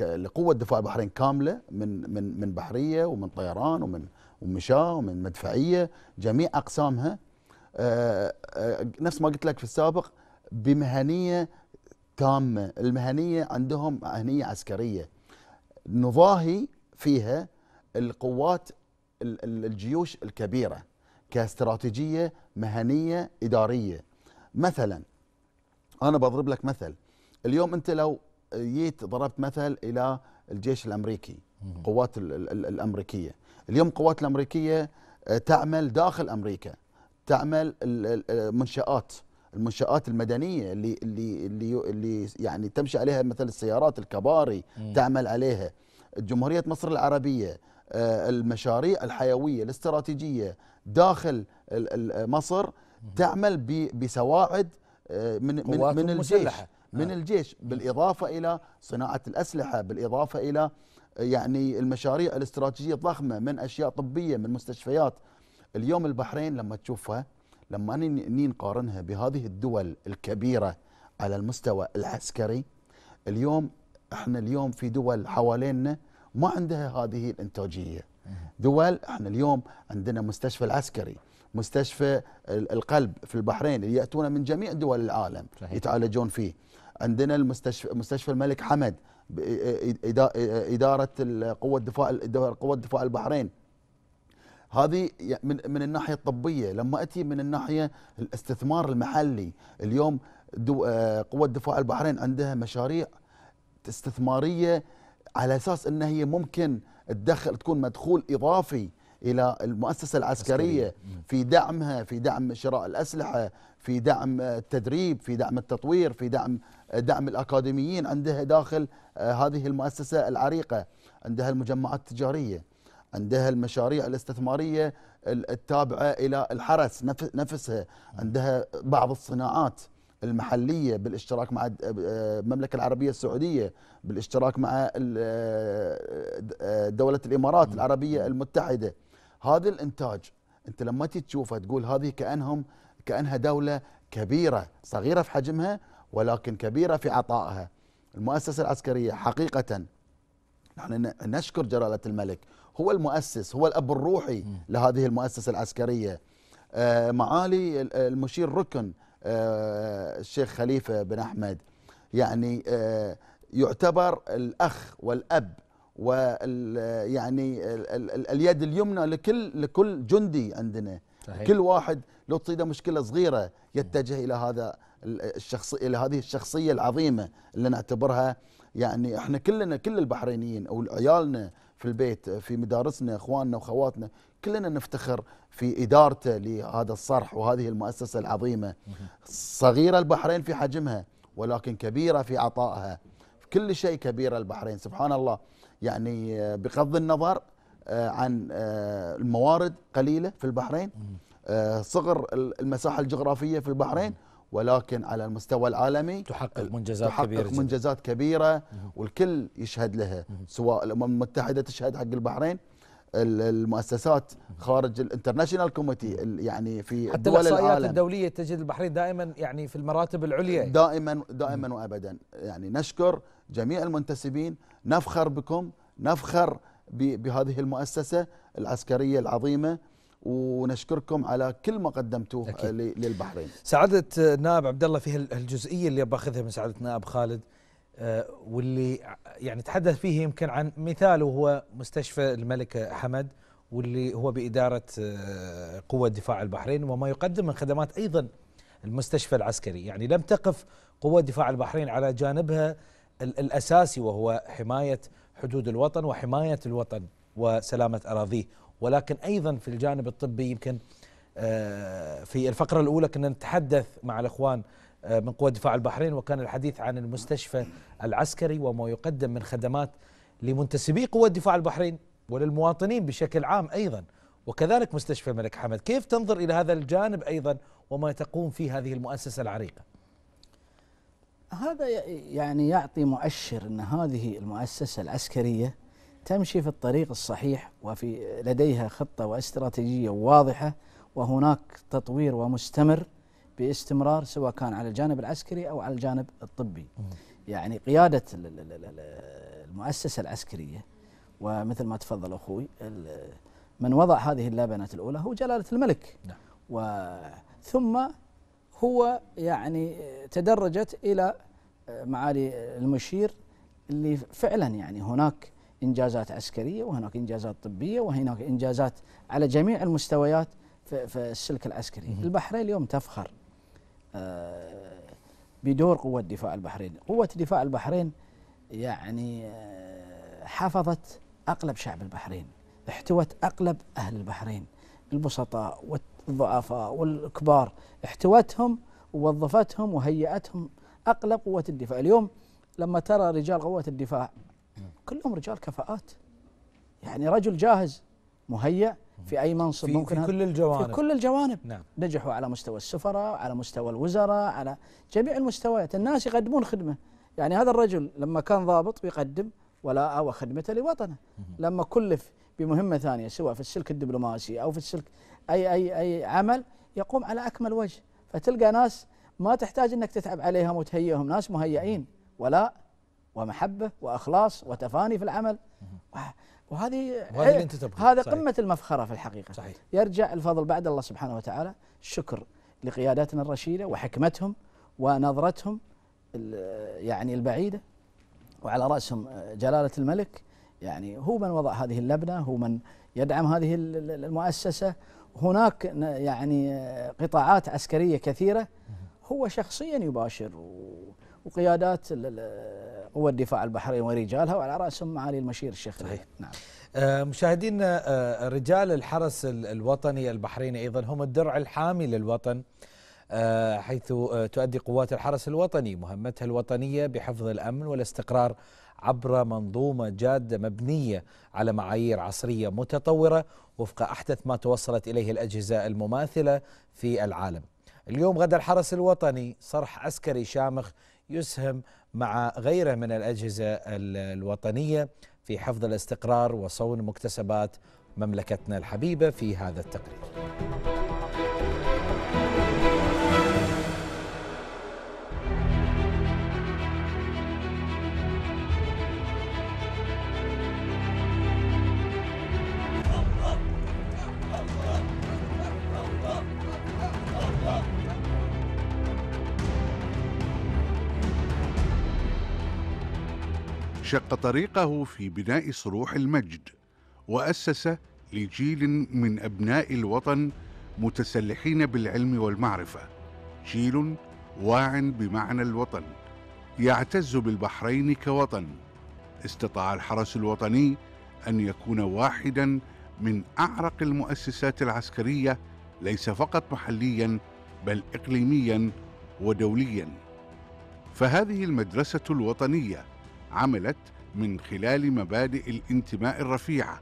لقوه دفاع البحرين كامله من من من بحريه ومن طيران ومن ومشاة ومن مدفعيه جميع اقسامها آه، آه، نفس ما قلت لك في السابق بمهنيه تامه، المهنيه عندهم مهنيه عسكريه. نضاهي فيها القوات الجيوش الكبيره كاستراتيجيه مهنيه اداريه مثلا انا بضرب لك مثل اليوم انت لو جيت ضربت مثل الى الجيش الامريكي القوات الامريكيه اليوم القوات الامريكيه آه، تعمل داخل امريكا تعمل المنشات آه، المنشآت المدنية اللي اللي اللي اللي يعني تمشي عليها مثل السيارات الكباري تعمل عليها جمهورية مصر العربية آه، المشاريع الحيوية الاستراتيجية داخل مصر تعمل بسواعد آه، من من, من الجيش من آه. الجيش بالاضافه الى صناعه الاسلحه بالاضافه الى آه، يعني المشاريع الاستراتيجيه الضخمه من اشياء طبيه من مستشفيات اليوم البحرين لما تشوفها لما اني نقارنها بهذه الدول الكبيره على المستوى العسكري اليوم احنا اليوم في دول حوالينا ما عندها هذه الانتاجيه دول احنا اليوم عندنا مستشفى العسكري مستشفى القلب في البحرين اللي ياتون من جميع دول العالم صحيح. يتعالجون فيه عندنا المستشفى مستشفى الملك حمد اداره قوه الدفاع قوه الدفاع البحرين هذه من من الناحيه الطبيه لما اتي من الناحيه الاستثمار المحلي اليوم آه، قوه دفاع البحرين عندها مشاريع استثماريه على اساس ان هي ممكن تدخل تكون مدخول اضافي الى المؤسسه العسكريه في دعمها في دعم شراء الاسلحه في دعم التدريب في دعم التطوير في دعم دعم الاكاديميين عندها داخل آه، هذه المؤسسه العريقه عندها المجمعات التجاريه عندها المشاريع الاستثماريه التابعه الى الحرس نفسها عندها بعض الصناعات المحليه بالاشتراك مع آه، المملكه العربيه السعوديه بالاشتراك مع آه، دوله الامارات العربيه المتحده هذا الانتاج انت لما تيجي تشوفه تقول هذه كانهم كانها دوله كبيره صغيره في حجمها ولكن كبيره في عطائها المؤسسه العسكريه حقيقه نحن نشكر جلاله الملك هو المؤسس هو الاب الروحي لهذه المؤسسه العسكريه آه، معالي المشير ركن آه، الشيخ خليفه بن احمد يعني آه، يعتبر الاخ والاب ويعني اليد اليمنى لكل لكل جندي عندنا صحيح. كل واحد لو تصيده مشكله صغيره يتجه الى هذا الشخص الى هذه الشخصيه العظيمه اللي نعتبرها يعني احنا كلنا كل البحرينيين او عيالنا في البيت في مدارسنا اخواننا واخواتنا كلنا نفتخر في ادارته لهذا الصرح وهذه المؤسسه العظيمه صغيره البحرين في حجمها ولكن كبيره في عطائها في كل شيء كبيره البحرين سبحان الله يعني آه، بغض النظر آه، عن آه، الموارد قليله في البحرين صغر المساحه الجغرافيه في البحرين ولكن على المستوى العالمي تحقق منجزات تحقق كبيره تحقق منجزات كبيره والكل يشهد لها سواء الامم المتحده تشهد حق البحرين المؤسسات خارج الانترناشونال كوميتي يعني في حتى دول الاحصائيات العالم الدوليه تجد البحرين دائما يعني في المراتب العليا دائما دائما وابدا يعني نشكر جميع المنتسبين نفخر بكم نفخر بهذه المؤسسة العسكرية العظيمة ونشكركم على كل ما قدمتوه أكيد. للبحرين سعادة النائب عبد الله في الجزئية اللي باخذها من سعادة النائب خالد آه، واللي يعني تحدث فيه يمكن عن مثال وهو مستشفى الملك حمد واللي هو بإدارة آه، قوة دفاع البحرين وما يقدم من خدمات أيضا المستشفى العسكري يعني لم تقف قوة دفاع البحرين على جانبها الاساسي وهو حمايه حدود الوطن وحمايه الوطن وسلامه اراضيه، ولكن ايضا في الجانب الطبي يمكن آه، في الفقره الاولى كنا نتحدث مع الاخوان آه، من قوى دفاع البحرين وكان الحديث عن المستشفى العسكري وما يقدم من خدمات لمنتسبي قوى دفاع البحرين وللمواطنين بشكل عام ايضا وكذلك مستشفى الملك حمد، كيف تنظر الى هذا الجانب ايضا وما تقوم فيه هذه المؤسسه العريقه؟ هذا يعني يعطي مؤشر ان هذه المؤسسه العسكريه تمشي في الطريق الصحيح وفي لديها خطه واستراتيجيه واضحه وهناك تطوير ومستمر باستمرار سواء كان على الجانب العسكري او على الجانب الطبي. يعني قياده المؤسسه العسكريه ومثل ما تفضل اخوي من وضع هذه اللبنه الاولى هو جلاله الملك. نعم. ثم هو يعني تدرجت الى معالي المشير اللي فعلا يعني هناك انجازات عسكريه وهناك انجازات طبيه وهناك انجازات على جميع المستويات في السلك العسكري، البحرين اليوم تفخر آه، بدور قوه دفاع البحرين، قوه دفاع البحرين يعني آه، حفظت اغلب شعب البحرين، احتوت اغلب اهل البحرين، البسطاء الضعفاء والكبار احتوتهم ووظفتهم وهيأتهم أقل قوة الدفاع اليوم لما ترى رجال قوة الدفاع كلهم رجال كفاءات يعني رجل جاهز مهيأ في أي منصب في ممكن في كل الجوانب في كل الجوانب نعم نجحوا على مستوى السفراء على مستوى الوزراء على جميع المستويات الناس يقدمون خدمة يعني هذا الرجل لما كان ضابط بيقدم ولاءه وخدمته لوطنه لما كلف بمهمة ثانية سواء في السلك الدبلوماسي أو في السلك أي أي أي عمل يقوم على أكمل وجه فتلقى ناس ما تحتاج أنك تتعب عليهم وتهيئهم ناس مهيئين ولاء ومحبة وإخلاص وتفاني في العمل وهذه هذا قمة المفخرة في الحقيقة صحيح يرجع الفضل بعد الله سبحانه وتعالى الشكر لقياداتنا الرشيدة وحكمتهم ونظرتهم يعني البعيدة وعلى رأسهم جلالة الملك يعني هو من وضع هذه اللبنة هو من يدعم هذه المؤسسة هناك يعني آه، قطاعات عسكرية كثيرة هو شخصيا يباشر وقيادات قوى الدفاع البحرين ورجالها وعلى رأسهم معالي المشير الشيخ صحيح نعم آه، مشاهدينا آه، رجال الحرس الوطني البحريني أيضا هم الدرع الحامي للوطن حيث تؤدي قوات الحرس الوطني مهمتها الوطنية بحفظ الأمن والاستقرار عبر منظومه جاده مبنيه على معايير عصريه متطوره وفق احدث ما توصلت اليه الاجهزه المماثله في العالم. اليوم غدا الحرس الوطني صرح عسكري شامخ يسهم مع غيره من الاجهزه الوطنيه في حفظ الاستقرار وصون مكتسبات مملكتنا الحبيبه في هذا التقرير. شق طريقه في بناء صروح المجد واسس لجيل من ابناء الوطن متسلحين بالعلم والمعرفه جيل واع بمعنى الوطن يعتز بالبحرين كوطن استطاع الحرس الوطني ان يكون واحدا من اعرق المؤسسات العسكريه ليس فقط محليا بل اقليميا ودوليا فهذه المدرسه الوطنيه عملت من خلال مبادئ الانتماء الرفيعه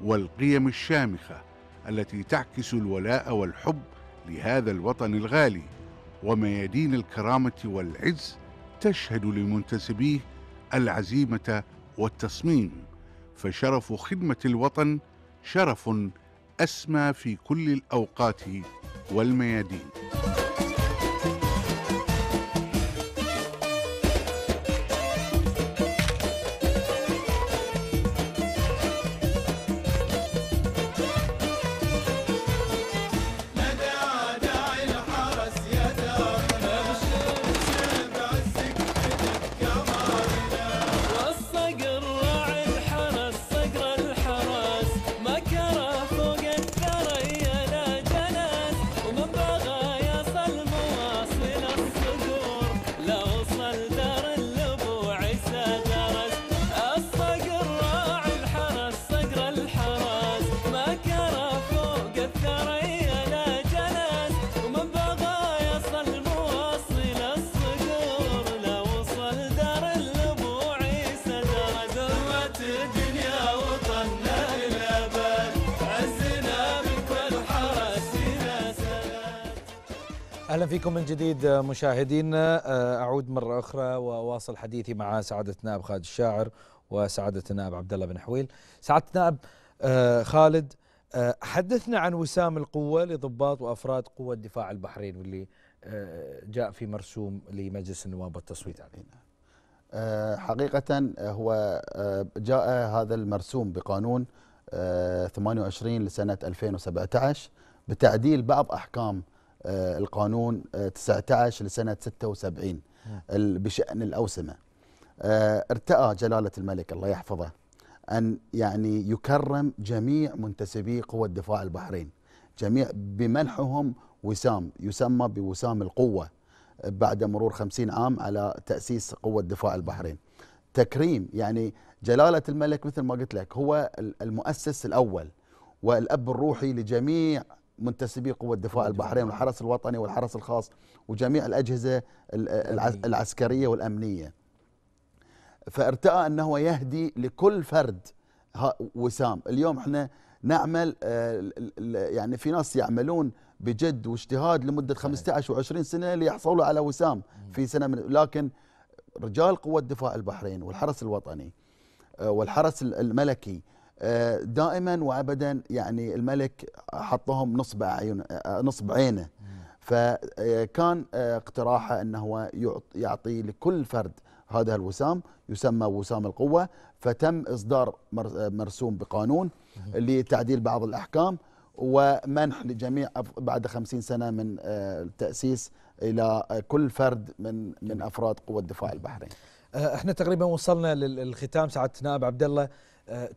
والقيم الشامخه التي تعكس الولاء والحب لهذا الوطن الغالي وميادين الكرامه والعز تشهد لمنتسبيه العزيمه والتصميم فشرف خدمه الوطن شرف اسمى في كل الاوقات والميادين بكم من جديد آه، مشاهدينا آه، اعود مره اخرى واواصل حديثي مع سعاده النائب خالد الشاعر وسعاده النائب عبد الله بن حويل. سعاده النائب آه، خالد حدثنا عن وسام القوه لضباط وافراد قوه دفاع البحرين واللي جاء في مرسوم لمجلس النواب والتصويت عليه. حقيقه هو جاء هذا المرسوم بقانون 28 لسنه 2017 بتعديل بعض احكام آه، القانون 19 آه، لسنة 76 بشأن الأوسمة آه، ارتأى جلالة الملك الله يحفظه أن يعني يكرم جميع منتسبي قوى الدفاع البحرين جميع بمنحهم وسام يسمى بوسام القوة بعد مرور خمسين عام على تأسيس قوة دفاع البحرين تكريم يعني جلالة الملك مثل ما قلت لك هو المؤسس الأول والأب الروحي لجميع منتسبي قوة دفاع البحرين والحرس الوطني والحرس الخاص وجميع الأجهزة العسكرية والأمنية فارتأى أنه يهدي لكل فرد وسام اليوم احنا نعمل آه، يعني في ناس يعملون بجد واجتهاد لمدة 15 و20 سنة ليحصلوا على وسام في سنة من لكن رجال قوة دفاع البحرين والحرس الوطني آه، والحرس الملكي دائما وابدا يعني الملك حطهم نصب عيون نصب عينه فكان اقتراحه انه هو يعطي لكل فرد هذا الوسام يسمى وسام القوه فتم اصدار مرسوم بقانون لتعديل بعض الاحكام ومنح لجميع بعد خمسين سنه من التاسيس آه، الى كل فرد من من افراد قوه الدفاع البحرين. آه، احنا تقريبا وصلنا للختام سعاده نائب عبد الله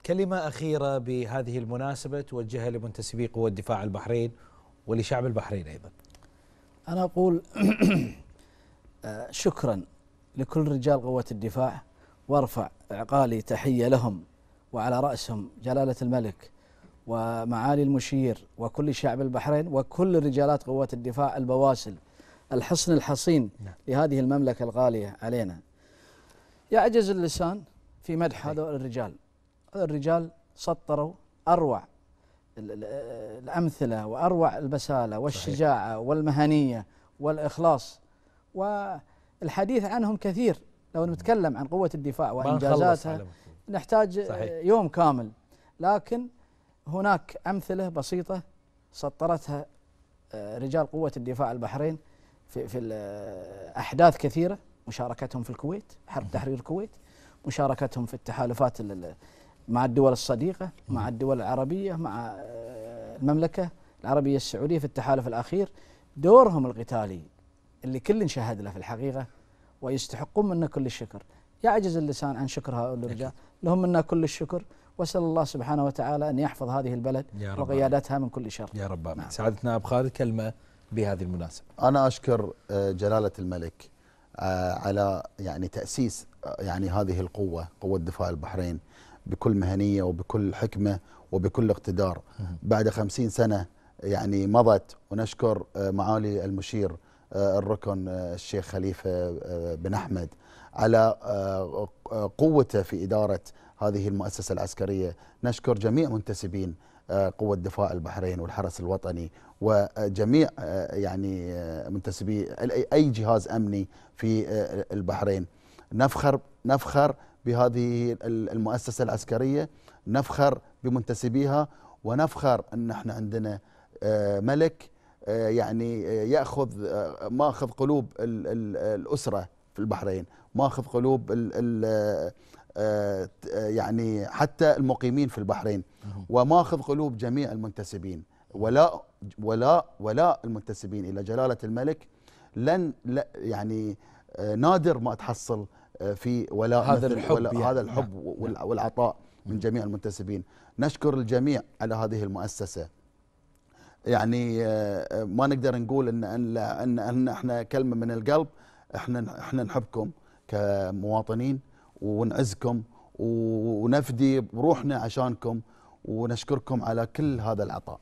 كلمة أخيرة بهذه المناسبة توجهها لمنتسبي قوى الدفاع البحرين ولشعب البحرين أيضا أنا أقول آه، شكرا لكل رجال قوة الدفاع وارفع عقالي تحية لهم وعلى رأسهم جلالة الملك ومعالي المشير وكل شعب البحرين وكل رجالات قوة الدفاع البواسل الحصن الحصين نعم. لهذه المملكة الغالية علينا يعجز اللسان في مدح هؤلاء الرجال الرجال سطروا أروع الأمثلة وأروع البسالة والشجاعة صحيح. والمهنية والإخلاص والحديث عنهم كثير لو نتكلم عن قوة الدفاع وإنجازاتها نحتاج صحيح. يوم كامل لكن هناك أمثلة بسيطة سطرتها آه، رجال قوة الدفاع البحرين في, في آه، أحداث كثيرة مشاركتهم في الكويت حرب تحرير الكويت مشاركتهم في التحالفات مع الدول الصديقة مع الدول العربية مع آه، المملكة العربية السعودية في التحالف الأخير دورهم القتالي اللي كل شهد له في الحقيقة ويستحقون منا كل الشكر يعجز اللسان عن شكر هؤلاء الرجال لهم منا كل الشكر واسال الله سبحانه وتعالى ان يحفظ هذه البلد وقيادتها من كل شر. يا رب نعم. سعاده نائب خالد كلمه بهذه المناسبه. انا اشكر آه، جلاله الملك آه، على يعني تاسيس يعني هذه القوه قوه دفاع البحرين بكل مهنية وبكل حكمة وبكل اقتدار بعد خمسين سنة يعني مضت ونشكر آه، معالي المشير آه، الركن آه، الشيخ خليفة بن أحمد على قوته في إدارة هذه المؤسسة العسكرية نشكر جميع منتسبين قوة دفاع البحرين والحرس الوطني وجميع يعني منتسبي أي جهاز أمني في البحرين نفخر نفخر بهذه المؤسسة العسكرية نفخر بمنتسبيها ونفخر أن احنا عندنا آه، ملك آه، يعني آه، يأخذ ماخذ قلوب الأسرة في البحرين ماخذ قلوب يعني حتى المقيمين في البحرين وماخذ قلوب جميع المنتسبين ولاء ولاء ولاء المنتسبين الى جلاله الملك لن يعني نادر ما تحصل في ولاء هذا الحب ولا يعني هذا الحب نعم. والعطاء نعم. من جميع المنتسبين نشكر الجميع على هذه المؤسسه يعني آه، آه، ما نقدر نقول ان ان ان, أن احنا كلمه من القلب احنا احنا نحبكم كمواطنين ونعزكم ونفدي بروحنا عشانكم ونشكركم على كل هذا العطاء.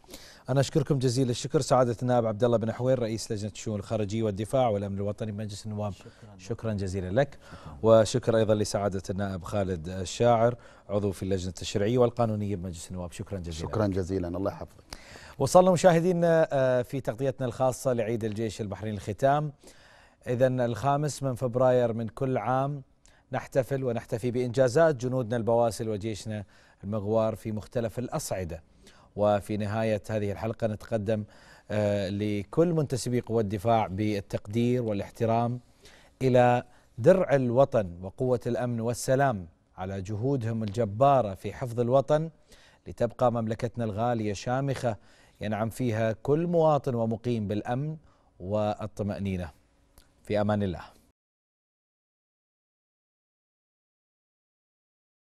انا اشكركم جزيل الشكر سعاده النائب عبد الله بن حوير رئيس لجنه الشؤون الخارجيه والدفاع والامن الوطني بمجلس النواب شكرا, شكرا جزيلا لك شكرا. وشكر ايضا لسعاده النائب خالد الشاعر عضو في اللجنه التشريعيه والقانونيه بمجلس النواب شكرا جزيلا شكرا لك. جزيلا الله يحفظك. وصلنا مشاهدينا آه، في تغطيتنا الخاصه لعيد الجيش البحرين الختام. اذا الخامس من فبراير من كل عام نحتفل ونحتفي بانجازات جنودنا البواسل وجيشنا المغوار في مختلف الأصعدة وفي نهاية هذه الحلقة نتقدم آه، لكل منتسبي قوى الدفاع بالتقدير والاحترام إلى درع الوطن وقوة الأمن والسلام على جهودهم الجبارة في حفظ الوطن لتبقى مملكتنا الغالية شامخة ينعم فيها كل مواطن ومقيم بالأمن والطمأنينة في أمان الله